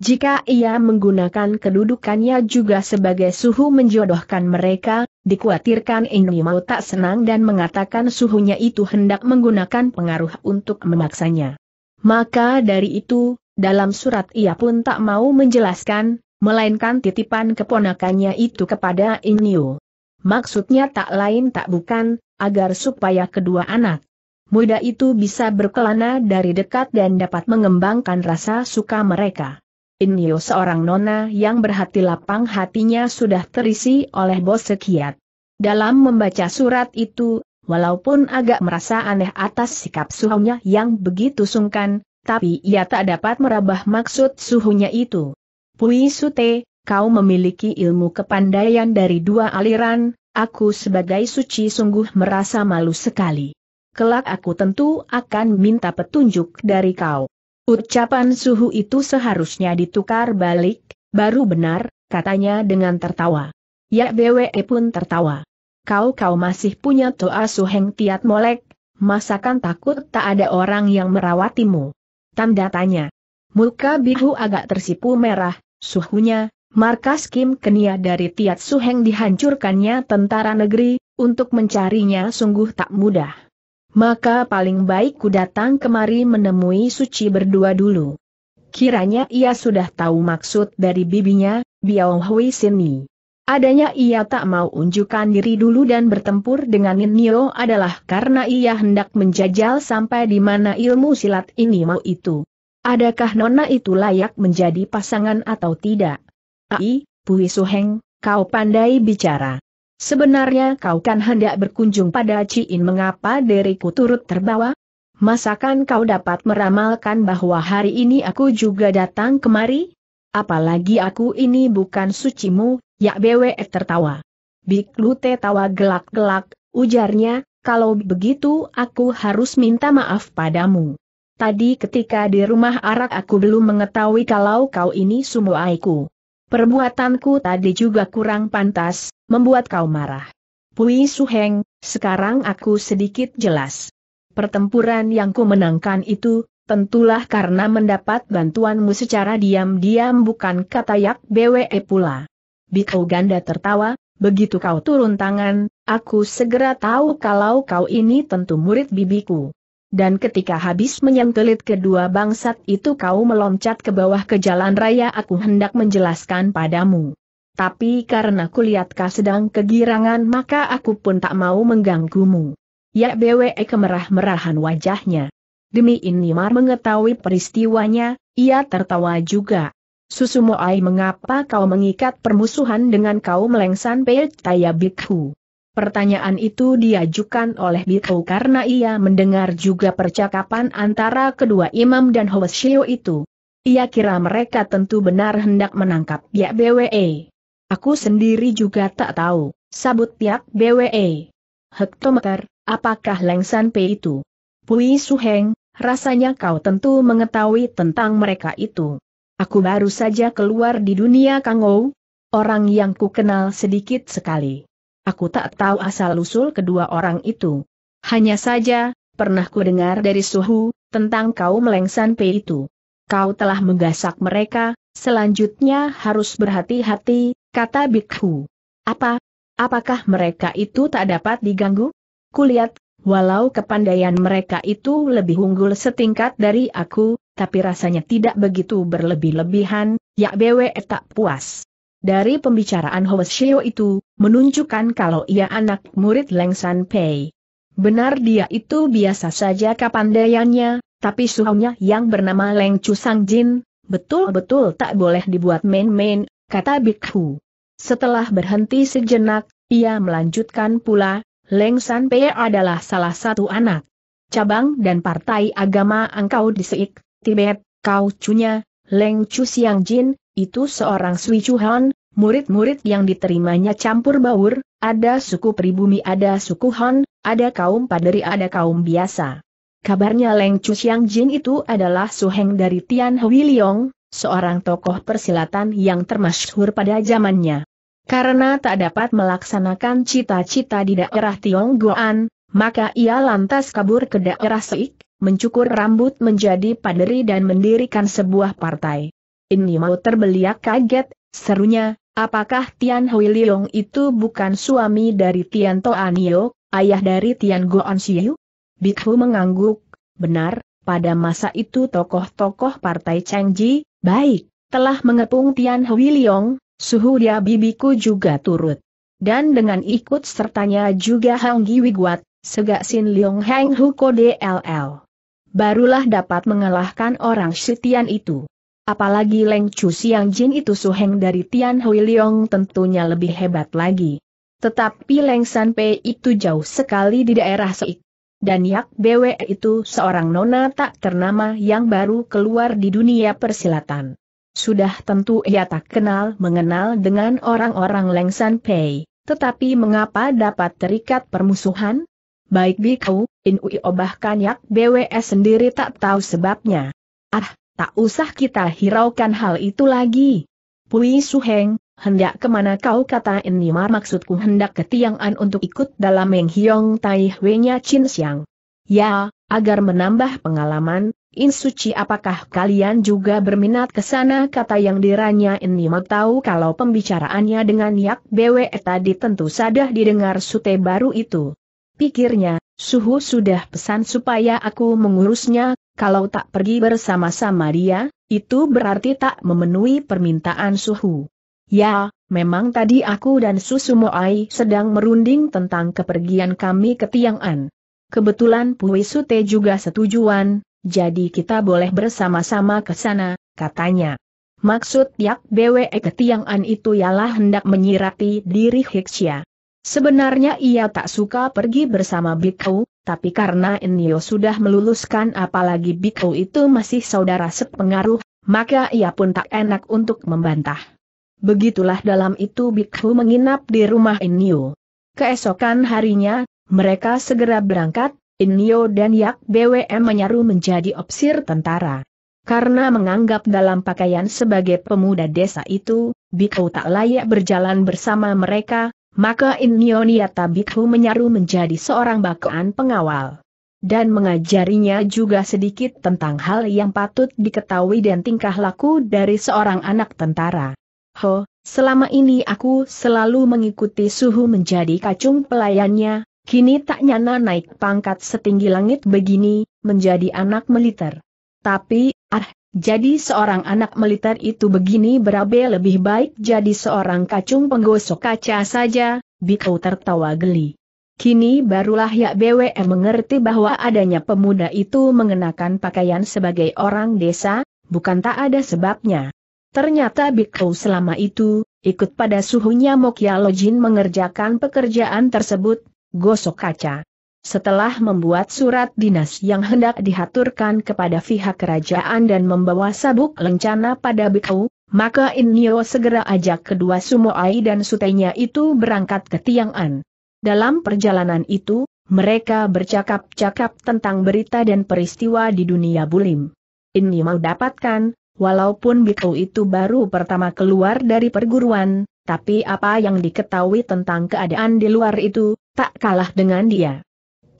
Jika ia menggunakan kedudukannya juga sebagai suhu menjodohkan mereka, dikhawatirkan Ini tak senang dan mengatakan suhunya itu hendak menggunakan pengaruh untuk memaksanya. Maka dari itu, dalam surat ia pun tak mau menjelaskan, melainkan titipan keponakannya itu kepada Inyo. Maksudnya tak lain tak bukan, agar supaya kedua anak muda itu bisa berkelana dari dekat dan dapat mengembangkan rasa suka mereka. Inyo seorang nona yang berhati lapang hatinya sudah terisi oleh bos sekiat. Dalam membaca surat itu, walaupun agak merasa aneh atas sikap suhunya yang begitu sungkan, tapi ia tak dapat merabah maksud suhunya itu. Pui Sute, kau memiliki ilmu kepandaian dari dua aliran, aku sebagai suci sungguh merasa malu sekali. Kelak aku tentu akan minta petunjuk dari kau. Ucapan suhu itu seharusnya ditukar balik, baru benar, katanya dengan tertawa. Ya BWE pun tertawa. Kau-kau masih punya toa suheng tiat molek, masakan takut tak ada orang yang merawatimu. Tanda tanya. Muka biru agak tersipu merah, suhunya, markas Kim Kenia dari Tiat Suheng dihancurkannya tentara negeri, untuk mencarinya sungguh tak mudah maka paling baik ku datang kemari menemui Suci berdua dulu. Kiranya ia sudah tahu maksud dari bibinya, Biao Hui Sini. Adanya ia tak mau unjukkan diri dulu dan bertempur dengan Nio adalah karena ia hendak menjajal sampai di mana ilmu silat ini mau itu. Adakah nona itu layak menjadi pasangan atau tidak? Ai, Pui Suheng, kau pandai bicara. Sebenarnya kau kan hendak berkunjung pada Ciin mengapa diriku turut terbawa? Masakan kau dapat meramalkan bahwa hari ini aku juga datang kemari? Apalagi aku ini bukan sucimu, ya BWF eh, tertawa. Bik Lute tawa gelak-gelak, ujarnya, kalau begitu aku harus minta maaf padamu. Tadi ketika di rumah arak aku belum mengetahui kalau kau ini sumuaiku. Perbuatanku tadi juga kurang pantas, membuat kau marah. Pui Suheng, sekarang aku sedikit jelas. Pertempuran yang ku menangkan itu, tentulah karena mendapat bantuanmu secara diam-diam bukan kata Yak BWE pula. Bikau Ganda tertawa, begitu kau turun tangan, aku segera tahu kalau kau ini tentu murid bibiku. Dan ketika habis menyentelit kedua bangsat itu kau meloncat ke bawah ke jalan raya aku hendak menjelaskan padamu. Tapi karena kulihat kau sedang kegirangan maka aku pun tak mau mengganggumu. Ya BWE kemerah-merahan wajahnya. Demi ini Mar mengetahui peristiwanya, ia tertawa juga. Susumoai mengapa kau mengikat permusuhan dengan kau melengsan Pei taya Pertanyaan itu diajukan oleh Biko karena ia mendengar juga percakapan antara kedua imam dan Hoshio itu. Ia kira mereka tentu benar hendak menangkap Biak BWE. Aku sendiri juga tak tahu, sabut Biak BWE. Hektometer, apakah Lengsan P itu? Pui Suheng, rasanya kau tentu mengetahui tentang mereka itu. Aku baru saja keluar di dunia Kangou, orang yang ku kenal sedikit sekali. Aku tak tahu asal-usul kedua orang itu. Hanya saja, pernah ku dengar dari suhu, tentang kau melengsan P itu. Kau telah menggasak mereka, selanjutnya harus berhati-hati, kata Bikhu. Apa? Apakah mereka itu tak dapat diganggu? Kulihat, walau kepandaian mereka itu lebih unggul setingkat dari aku, tapi rasanya tidak begitu berlebih-lebihan, Yak BW tak puas. Dari pembicaraan Hoesio itu, menunjukkan kalau ia anak murid Leng San Pei. Benar dia itu biasa saja kapandaiannya, tapi suhunya yang bernama Leng Chu Sang Jin, betul-betul tak boleh dibuat main-main, kata Bikhu. Setelah berhenti sejenak, ia melanjutkan pula, Leng San Pei adalah salah satu anak cabang dan partai agama engkau di Seik, Tibet, Kau Cunya, Leng Chu Siang Jin, itu seorang Sui Chuhan, murid-murid yang diterimanya campur baur, ada suku pribumi ada suku Han, ada kaum paderi ada kaum biasa. Kabarnya Leng Chu Siang Jin itu adalah suheng dari Tian Hui Liong, seorang tokoh persilatan yang termasyhur pada zamannya. Karena tak dapat melaksanakan cita-cita di daerah Tionggoan, maka ia lantas kabur ke daerah Seik, mencukur rambut menjadi paderi dan mendirikan sebuah partai. Ini mau terbeliak kaget, serunya, apakah Tian Hui Liong itu bukan suami dari Tian Anio, ayah dari Tian An Xiu? Bikhu mengangguk, benar, pada masa itu tokoh-tokoh partai Ji, baik, telah mengepung Tian Hui Liong, suhu dia bibiku juga turut. Dan dengan ikut sertanya juga Hang Gi Wiguat, Segak Sin Leong Heng Hu Kode LL barulah dapat mengalahkan orang Shitian itu. Apalagi Leng Chu Siang Jin itu suheng dari Tian Hui Leong tentunya lebih hebat lagi. Tetapi Leng San Pei itu jauh sekali di daerah Seik. Dan Yak Bwe itu seorang nona tak ternama yang baru keluar di dunia persilatan. Sudah tentu ia tak kenal mengenal dengan orang-orang Leng San Pei, tetapi mengapa dapat terikat permusuhan? baik In Ui obahkan Yak BWS sendiri tak tahu sebabnya. Ah, tak usah kita hiraukan hal itu lagi. Pui Suheng, hendak kemana kau kata Mar maksudku hendak ke Tiang'an untuk ikut dalam Meng Hiong Tai hwe nya Chin Siang. Ya, agar menambah pengalaman, In Suci apakah kalian juga berminat ke sana kata yang diranya ini tahu kalau pembicaraannya dengan Yak Bwe tadi tentu sadah didengar sute baru itu pikirnya, suhu sudah pesan supaya aku mengurusnya, kalau tak pergi bersama-sama dia, itu berarti tak memenuhi permintaan suhu. Ya, memang tadi aku dan Susumoai sedang merunding tentang kepergian kami ke Tiang'an. Kebetulan Pui Sute juga setujuan, jadi kita boleh bersama-sama ke sana, katanya. Maksud Yak Bwe ke Tiang'an itu ialah hendak menyirati diri Hiksya. Sebenarnya ia tak suka pergi bersama Bikau, tapi karena Enio sudah meluluskan apalagi Bikau itu masih saudara sepengaruh, maka ia pun tak enak untuk membantah. Begitulah dalam itu Bikau menginap di rumah Enio. Keesokan harinya, mereka segera berangkat, Inyo dan Yak BWM menyaru menjadi opsir tentara. Karena menganggap dalam pakaian sebagai pemuda desa itu, Bikau tak layak berjalan bersama mereka, maka Inyoniata Bikhu menyaru menjadi seorang bakaan pengawal. Dan mengajarinya juga sedikit tentang hal yang patut diketahui dan tingkah laku dari seorang anak tentara. Ho, selama ini aku selalu mengikuti suhu menjadi kacung pelayannya, Kini tak nyana naik pangkat setinggi langit begini, menjadi anak militer. Tapi, ah, jadi seorang anak militer itu begini berabe lebih baik jadi seorang kacung penggosok kaca saja, Bikau tertawa geli. Kini barulah Yak BWE mengerti bahwa adanya pemuda itu mengenakan pakaian sebagai orang desa, bukan tak ada sebabnya. Ternyata Bikau selama itu, ikut pada suhunya Mokyalojin mengerjakan pekerjaan tersebut, gosok kaca. Setelah membuat surat dinas yang hendak dihaturkan kepada pihak kerajaan dan membawa sabuk lencana pada Bekau, maka Inyo segera ajak kedua Sumoai dan sutenya itu berangkat ke Tiang'an. Dalam perjalanan itu, mereka bercakap-cakap tentang berita dan peristiwa di dunia bulim. Ini mau dapatkan, walaupun Bikau itu baru pertama keluar dari perguruan, tapi apa yang diketahui tentang keadaan di luar itu, tak kalah dengan dia.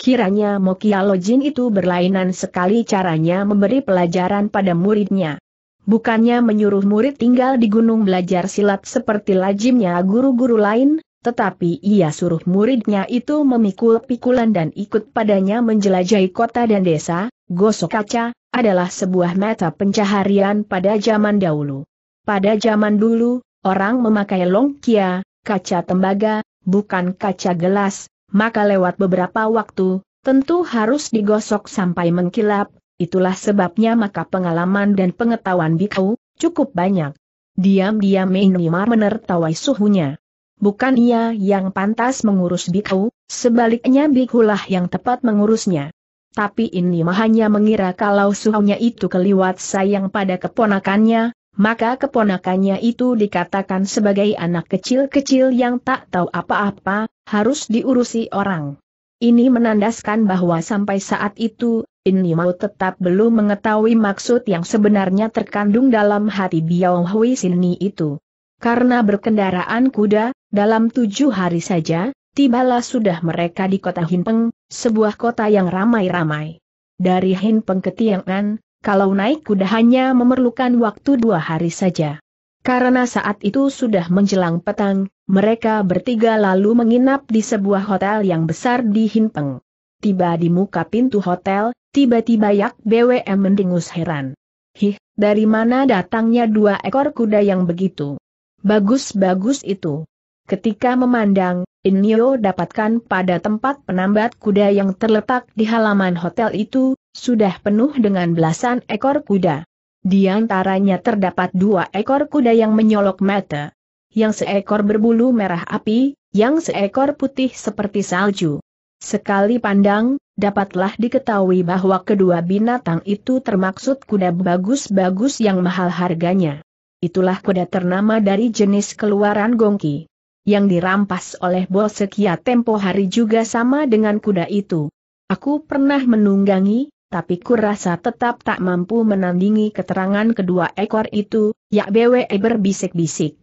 Kiranya Mokialojin itu berlainan sekali caranya memberi pelajaran pada muridnya. Bukannya menyuruh murid tinggal di gunung belajar silat seperti lajimnya guru-guru lain, tetapi ia suruh muridnya itu memikul pikulan dan ikut padanya menjelajahi kota dan desa, gosok kaca, adalah sebuah meta pencaharian pada zaman dahulu. Pada zaman dulu, orang memakai longkia, kaca tembaga, bukan kaca gelas, maka lewat beberapa waktu, tentu harus digosok sampai mengkilap, itulah sebabnya maka pengalaman dan pengetahuan Bikau, cukup banyak. Diam-diam Meinimar menertawai suhunya. Bukan ia yang pantas mengurus Bikau, sebaliknya Bikulah yang tepat mengurusnya. Tapi ini hanya mengira kalau suhunya itu keliwat sayang pada keponakannya, maka keponakannya itu dikatakan sebagai anak kecil-kecil yang tak tahu apa-apa, harus diurusi orang. Ini menandaskan bahwa sampai saat itu, ini tetap belum mengetahui maksud yang sebenarnya terkandung dalam hati Biao Hui Sini itu. Karena berkendaraan kuda, dalam tujuh hari saja, tibalah sudah mereka di kota Hinpeng, sebuah kota yang ramai-ramai. Dari Hinpeng ke Tiang'an, kalau naik kuda hanya memerlukan waktu dua hari saja. Karena saat itu sudah menjelang petang, mereka bertiga lalu menginap di sebuah hotel yang besar di Hinpeng. Tiba di muka pintu hotel, tiba-tiba Yak BWM mendengus heran. Hih, dari mana datangnya dua ekor kuda yang begitu? Bagus-bagus itu. Ketika memandang, Inyo dapatkan pada tempat penambat kuda yang terletak di halaman hotel itu, sudah penuh dengan belasan ekor kuda. Di antaranya terdapat dua ekor kuda yang menyolok mata. Yang seekor berbulu merah api, yang seekor putih seperti salju. Sekali pandang, dapatlah diketahui bahwa kedua binatang itu termaksud kuda bagus-bagus yang mahal harganya. Itulah kuda ternama dari jenis keluaran Gongki. Yang dirampas oleh bos Bosekia tempo hari juga sama dengan kuda itu. Aku pernah menunggangi, tapi kurasa tetap tak mampu menandingi keterangan kedua ekor itu, yak BWE berbisik-bisik.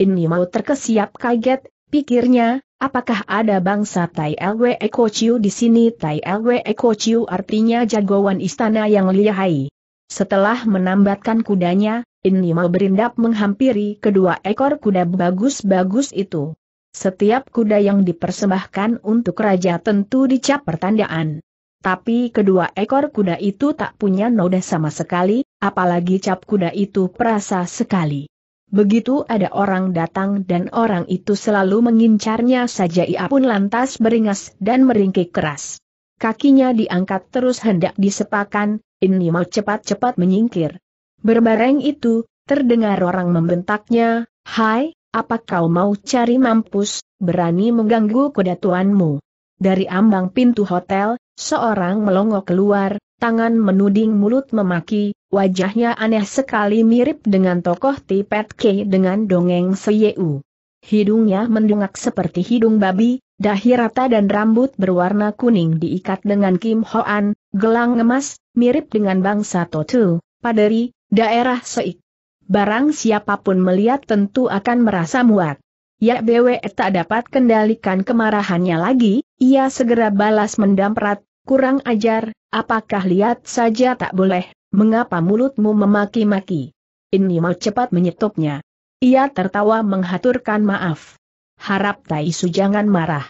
Ini mau terkesiap kaget, pikirnya, apakah ada bangsa Tai LWE Kociu di sini Tai LWE Kociu artinya jagoan istana yang lihai. Setelah menambatkan kudanya, ini mau berindap menghampiri kedua ekor kuda bagus-bagus itu. Setiap kuda yang dipersembahkan untuk raja tentu dicap pertandaan. Tapi kedua ekor kuda itu tak punya noda sama sekali, apalagi cap kuda itu perasa sekali. Begitu ada orang datang dan orang itu selalu mengincarnya saja ia pun lantas beringas dan meringkik keras. Kakinya diangkat terus hendak disepakan, ini mau cepat-cepat menyingkir. Berbareng itu, terdengar orang membentaknya, Hai, apa kau mau cari mampus, berani mengganggu kuda tuanmu? Dari ambang pintu hotel, Seorang melongo keluar, tangan menuding mulut memaki, wajahnya aneh sekali mirip dengan tokoh Tipet K dengan dongeng Seyeu. Hidungnya mendungak seperti hidung babi, dahi rata dan rambut berwarna kuning diikat dengan Kim Hoan, gelang emas, mirip dengan bangsa Totu, Paderi, daerah Seik. Barang siapapun melihat tentu akan merasa muat. Ya BW tak dapat kendalikan kemarahannya lagi, ia segera balas mendamprat, Kurang ajar, apakah lihat saja tak boleh, mengapa mulutmu memaki-maki? Ini mau cepat menyetopnya. Ia tertawa menghaturkan maaf. Harap Tai Su jangan marah.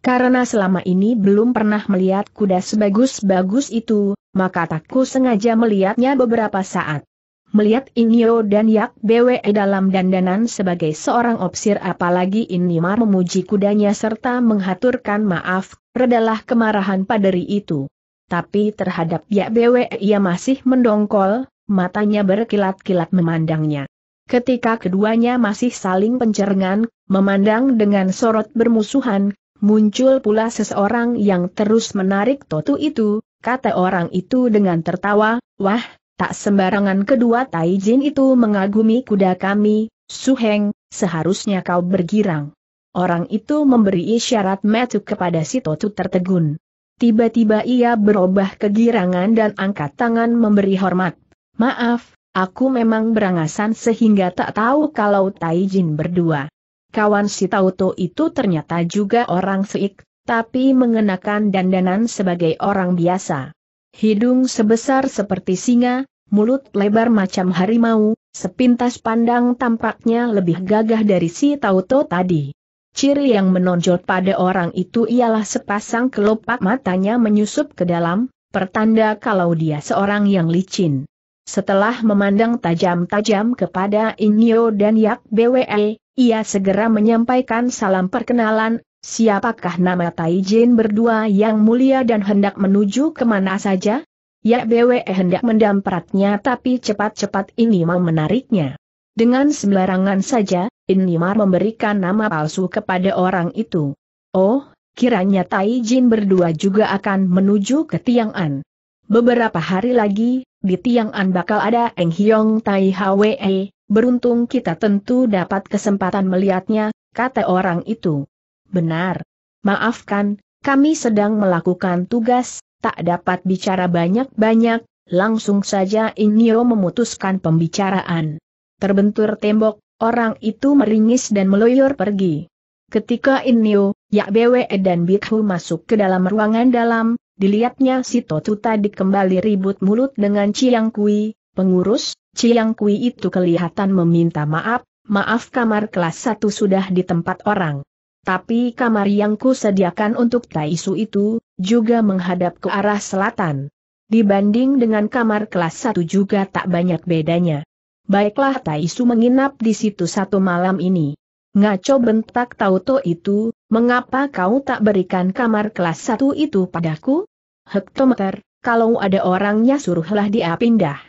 Karena selama ini belum pernah melihat kuda sebagus-bagus itu, maka takku sengaja melihatnya beberapa saat. Melihat Inyo dan Yak BWE dalam dandanan sebagai seorang opsir apalagi Inimar memuji kudanya serta menghaturkan maaf, redalah kemarahan paderi itu. Tapi terhadap Yak BWE ia masih mendongkol, matanya berkilat-kilat memandangnya. Ketika keduanya masih saling pencerengan, memandang dengan sorot bermusuhan, muncul pula seseorang yang terus menarik Totu itu, kata orang itu dengan tertawa, wah, Tak sembarangan kedua Taijin itu mengagumi kuda kami, Suheng, seharusnya kau bergirang. Orang itu memberi isyarat metu kepada si Totu tertegun. Tiba-tiba ia berubah kegirangan dan angkat tangan memberi hormat. Maaf, aku memang berangasan sehingga tak tahu kalau Taijin berdua. Kawan si Tauto itu ternyata juga orang seik, tapi mengenakan dandanan sebagai orang biasa. Hidung sebesar seperti singa, mulut lebar macam harimau, sepintas pandang tampaknya lebih gagah dari si Tauto tadi. Ciri yang menonjol pada orang itu ialah sepasang kelopak matanya menyusup ke dalam, pertanda kalau dia seorang yang licin. Setelah memandang tajam-tajam kepada Inyo dan Yak BWE, ia segera menyampaikan salam perkenalan, Siapakah nama Taijin berdua yang mulia dan hendak menuju kemana saja? Ya BWE eh, hendak mendampratnya tapi cepat-cepat Inimar menariknya. Dengan sembarangan saja, Inimar memberikan nama palsu kepada orang itu. Oh, kiranya Taijin berdua juga akan menuju ke Tiang'an. Beberapa hari lagi, di Tiang'an bakal ada Eng Hyong Tai Hwe, e. beruntung kita tentu dapat kesempatan melihatnya, kata orang itu. Benar. Maafkan, kami sedang melakukan tugas, tak dapat bicara banyak-banyak, langsung saja Inyo memutuskan pembicaraan. Terbentur tembok, orang itu meringis dan meloyor pergi. Ketika Inyo, Yak Bwe dan Bikhu masuk ke dalam ruangan dalam, dilihatnya si Totu tadi kembali ribut mulut dengan Chiang Kui, pengurus, Chiang Kui itu kelihatan meminta maaf, maaf kamar kelas 1 sudah di tempat orang tapi kamar yang ku sediakan untuk Taisu itu, juga menghadap ke arah selatan. Dibanding dengan kamar kelas satu juga tak banyak bedanya. Baiklah Taisu menginap di situ satu malam ini. Ngaco bentak Tauto itu, mengapa kau tak berikan kamar kelas satu itu padaku? Hektometer, kalau ada orangnya suruhlah dia pindah.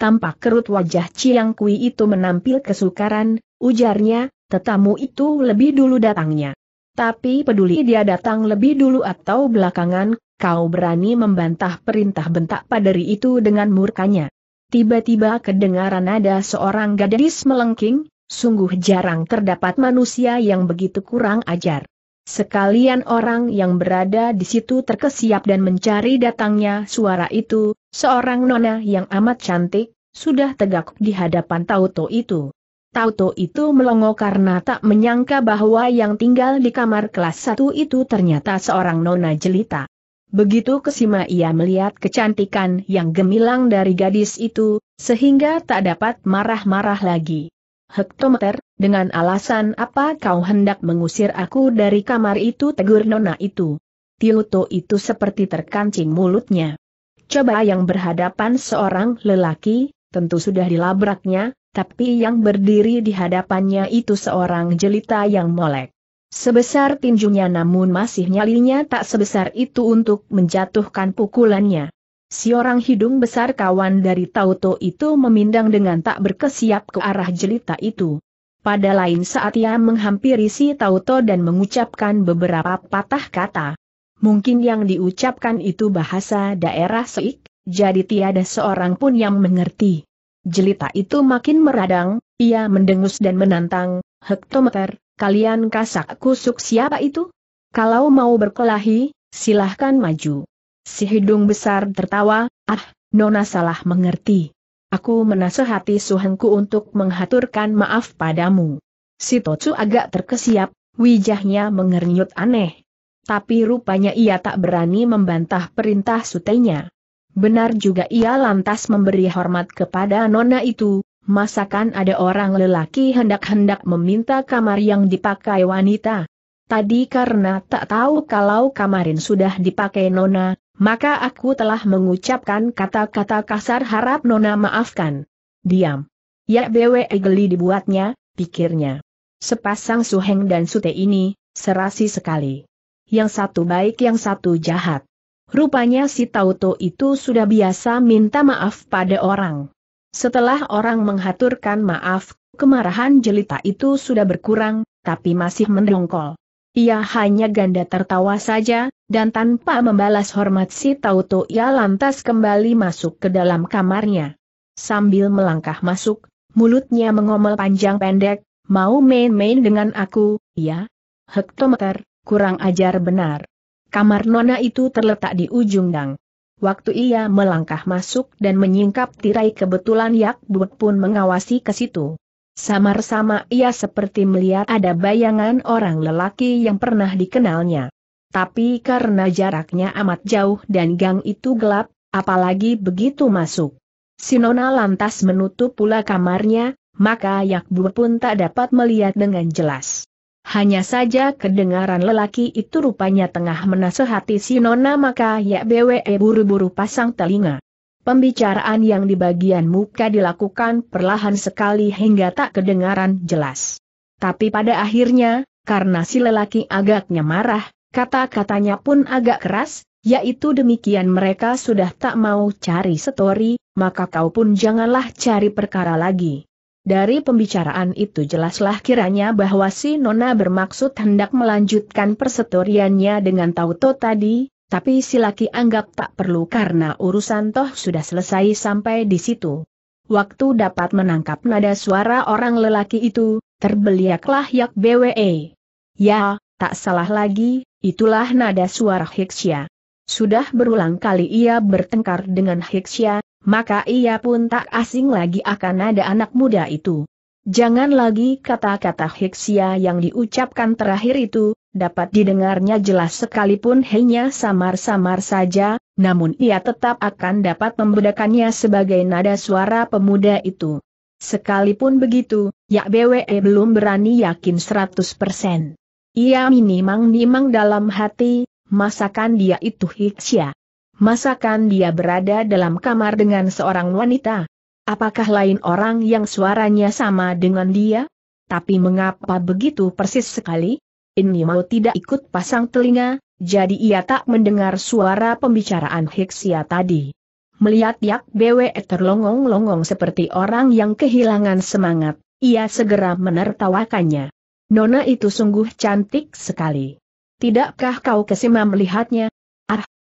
Tampak kerut wajah Ciang Kui itu menampil kesukaran, ujarnya, tetamu itu lebih dulu datangnya. Tapi peduli dia datang lebih dulu atau belakangan, kau berani membantah perintah bentak paderi itu dengan murkanya. Tiba-tiba kedengaran ada seorang gadis melengking, sungguh jarang terdapat manusia yang begitu kurang ajar. Sekalian orang yang berada di situ terkesiap dan mencari datangnya suara itu, seorang nona yang amat cantik, sudah tegak di hadapan Tauto itu. Tauto itu melongo karena tak menyangka bahwa yang tinggal di kamar kelas satu itu ternyata seorang nona jelita. Begitu kesima ia melihat kecantikan yang gemilang dari gadis itu, sehingga tak dapat marah-marah lagi. Hektometer, dengan alasan apa kau hendak mengusir aku dari kamar itu tegur nona itu. Tiuto itu seperti terkancing mulutnya. Coba yang berhadapan seorang lelaki, tentu sudah dilabraknya, tapi yang berdiri di hadapannya itu seorang jelita yang molek. Sebesar tinjunya namun masih nyalinya tak sebesar itu untuk menjatuhkan pukulannya. Si orang hidung besar kawan dari Tauto itu memindang dengan tak berkesiap ke arah jelita itu. Pada lain saat ia menghampiri si Tauto dan mengucapkan beberapa patah kata. Mungkin yang diucapkan itu bahasa daerah Seik, jadi tiada seorang pun yang mengerti. Jelita itu makin meradang, ia mendengus dan menantang, hektometer, kalian kasak kusuk siapa itu? Kalau mau berkelahi, silahkan maju. Si hidung besar tertawa, ah, Nona salah mengerti. Aku menasehati suhengku untuk menghaturkan maaf padamu. Si Tocu agak terkesiap, wajahnya mengernyut aneh. Tapi rupanya ia tak berani membantah perintah sutenya. Benar juga ia lantas memberi hormat kepada nona itu, masakan ada orang lelaki hendak-hendak meminta kamar yang dipakai wanita. Tadi karena tak tahu kalau kamarin sudah dipakai nona, maka aku telah mengucapkan kata-kata kasar harap nona maafkan. Diam. Ya bewe geli dibuatnya, pikirnya. Sepasang Suheng dan Sute ini, serasi sekali. Yang satu baik yang satu jahat. Rupanya si Tauto itu sudah biasa minta maaf pada orang. Setelah orang menghaturkan maaf, kemarahan jelita itu sudah berkurang, tapi masih mendongkol. Ia hanya ganda tertawa saja, dan tanpa membalas hormat si Tauto ia lantas kembali masuk ke dalam kamarnya. Sambil melangkah masuk, mulutnya mengomel panjang pendek, mau main-main dengan aku, ya? Hektometer, kurang ajar benar. Kamar Nona itu terletak di ujung gang. Waktu ia melangkah masuk dan menyingkap tirai kebetulan Yak Buat pun mengawasi ke situ. Samar-sama ia seperti melihat ada bayangan orang lelaki yang pernah dikenalnya. Tapi karena jaraknya amat jauh dan gang itu gelap, apalagi begitu masuk. Sinona lantas menutup pula kamarnya, maka Yakbu pun tak dapat melihat dengan jelas. Hanya saja kedengaran lelaki itu rupanya tengah menasehati si Nona maka ya BWE buru-buru pasang telinga. Pembicaraan yang di bagian muka dilakukan perlahan sekali hingga tak kedengaran jelas. Tapi pada akhirnya, karena si lelaki agaknya marah, kata-katanya pun agak keras, yaitu demikian mereka sudah tak mau cari setori, maka kau pun janganlah cari perkara lagi. Dari pembicaraan itu jelaslah kiranya bahwa si Nona bermaksud hendak melanjutkan persetoriannya dengan Tauto tadi, tapi si laki anggap tak perlu karena urusan toh sudah selesai sampai di situ. Waktu dapat menangkap nada suara orang lelaki itu, terbeliaklah yak BWE. Ya, tak salah lagi, itulah nada suara Hiksya. Sudah berulang kali ia bertengkar dengan Hiksya, maka ia pun tak asing lagi akan ada anak muda itu. Jangan lagi kata-kata Hiksia yang diucapkan terakhir itu, dapat didengarnya jelas sekalipun hanya samar-samar saja, namun ia tetap akan dapat membedakannya sebagai nada suara pemuda itu. Sekalipun begitu, Yak BWE belum berani yakin 100%. Ia minimang-nimang dalam hati, masakan dia itu Hiksia. Masakan dia berada dalam kamar dengan seorang wanita? Apakah lain orang yang suaranya sama dengan dia? Tapi mengapa begitu persis sekali? Ini mau tidak ikut pasang telinga, jadi ia tak mendengar suara pembicaraan Hiksia tadi. Melihat Yak Bwe terlongong-longong seperti orang yang kehilangan semangat, ia segera menertawakannya. Nona itu sungguh cantik sekali. Tidakkah kau kesima melihatnya?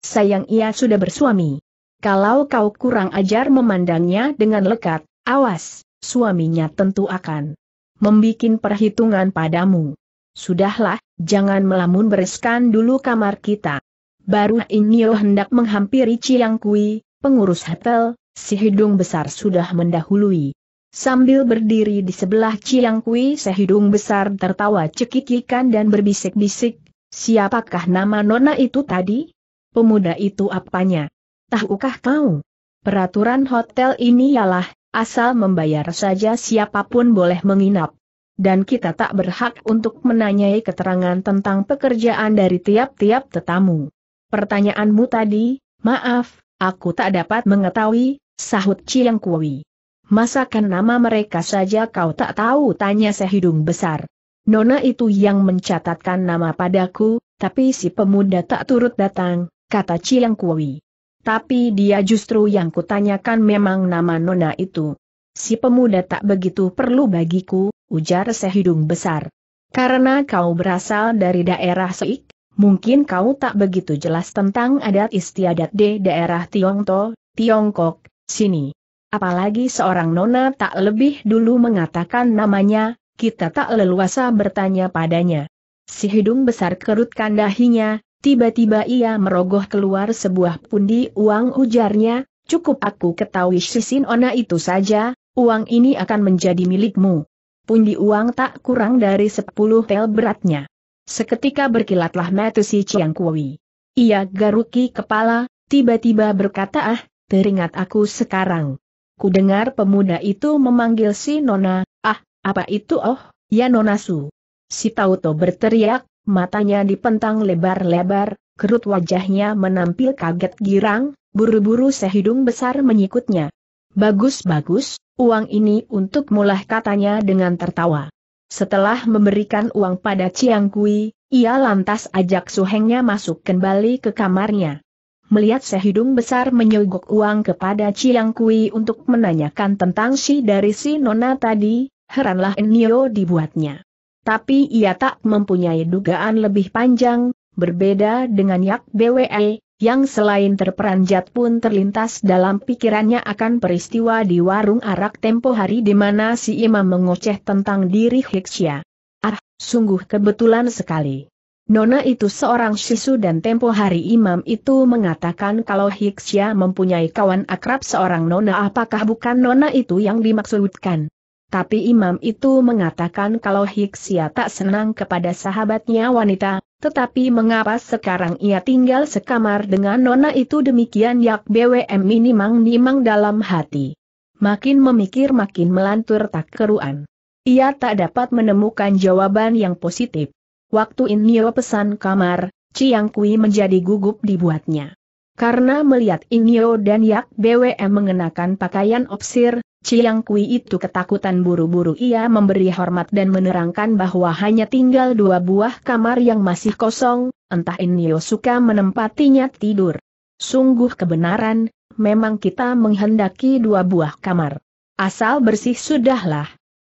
Sayang ia sudah bersuami. Kalau kau kurang ajar memandangnya dengan lekat, awas, suaminya tentu akan membuat perhitungan padamu. Sudahlah, jangan melamun bereskan dulu kamar kita. Baru Inyo hendak menghampiri Chiang Kui, pengurus hotel, si hidung besar sudah mendahului. Sambil berdiri di sebelah Chiang Kui si hidung besar tertawa cekikikan dan berbisik-bisik, siapakah nama nona itu tadi? pemuda itu apanya? Tahukah kau? Peraturan hotel ini ialah, asal membayar saja siapapun boleh menginap. Dan kita tak berhak untuk menanyai keterangan tentang pekerjaan dari tiap-tiap tetamu. Pertanyaanmu tadi, maaf, aku tak dapat mengetahui, sahut Chiang Kui. Masakan nama mereka saja kau tak tahu tanya sehidung besar. Nona itu yang mencatatkan nama padaku, tapi si pemuda tak turut datang, kata Chiang Kui. Tapi dia justru yang kutanyakan memang nama Nona itu. Si pemuda tak begitu perlu bagiku, ujar sehidung besar. Karena kau berasal dari daerah Seik, mungkin kau tak begitu jelas tentang adat istiadat di daerah Tiongto, Tiongkok, sini. Apalagi seorang nona tak lebih dulu mengatakan namanya, kita tak leluasa bertanya padanya. Si hidung besar kerutkan dahinya, Tiba-tiba ia merogoh keluar sebuah pundi uang ujarnya, cukup aku ketahui Sisin Ona itu saja, uang ini akan menjadi milikmu. Pundi uang tak kurang dari sepuluh tel beratnya. Seketika berkilatlah mata si Chiang Kui. Ia garuki kepala, tiba-tiba berkata ah, teringat aku sekarang. Ku dengar pemuda itu memanggil si Nona, ah, apa itu oh, ya Nona Su. Si Tauto berteriak, matanya dipentang lebar-lebar, kerut wajahnya menampil kaget girang, buru-buru sehidung besar menyikutnya. Bagus-bagus, uang ini untuk mulah katanya dengan tertawa. Setelah memberikan uang pada Chiang Kui, ia lantas ajak suhengnya masuk kembali ke kamarnya. Melihat sehidung besar menyogok uang kepada Chiang Kui untuk menanyakan tentang si dari si nona tadi, heranlah Nio dibuatnya. Tapi ia tak mempunyai dugaan lebih panjang, berbeda dengan Yak BWE, yang selain terperanjat pun terlintas dalam pikirannya akan peristiwa di warung arak tempo hari di mana si imam mengoceh tentang diri Hiksya. Ah, sungguh kebetulan sekali. Nona itu seorang sisu dan tempo hari imam itu mengatakan kalau Hiksya mempunyai kawan akrab seorang nona apakah bukan nona itu yang dimaksudkan. Tapi imam itu mengatakan kalau Hiksia tak senang kepada sahabatnya wanita, tetapi mengapa sekarang ia tinggal sekamar dengan nona itu demikian yak BWM nimang-nimang dalam hati. Makin memikir makin melantur tak keruan. Ia tak dapat menemukan jawaban yang positif. Waktu Inyo pesan kamar, Ciang Kui menjadi gugup dibuatnya. Karena melihat Inyo dan Yak BWM mengenakan pakaian opsir, Ciang Kui itu ketakutan buru-buru ia memberi hormat dan menerangkan bahwa hanya tinggal dua buah kamar yang masih kosong, entah Inyo suka menempatinya tidur. Sungguh kebenaran, memang kita menghendaki dua buah kamar. Asal bersih sudahlah.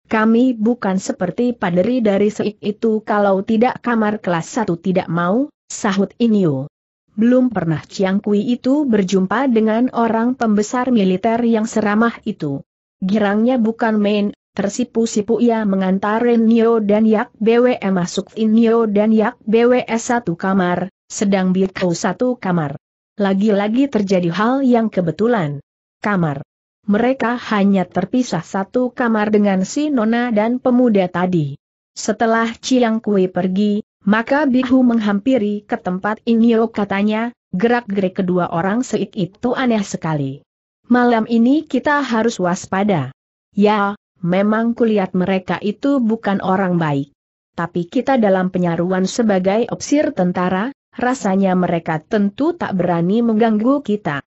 Kami bukan seperti paderi dari seik itu kalau tidak kamar kelas satu tidak mau, sahut Inyo. Belum pernah Ciang Kui itu berjumpa dengan orang pembesar militer yang seramah itu. Girangnya bukan main, tersipu-sipu ia mengantarin Nio dan Yak BWE masuk in dan Yak BWE satu kamar, sedang Biko satu kamar. Lagi-lagi terjadi hal yang kebetulan. Kamar. Mereka hanya terpisah satu kamar dengan si Nona dan pemuda tadi. Setelah Chiang Kui pergi, maka Bihu menghampiri ke tempat Inyo katanya, gerak-gerik kedua orang seik itu aneh sekali. Malam ini kita harus waspada. Ya, memang kulihat mereka itu bukan orang baik. Tapi kita dalam penyaruan sebagai opsir tentara, rasanya mereka tentu tak berani mengganggu kita.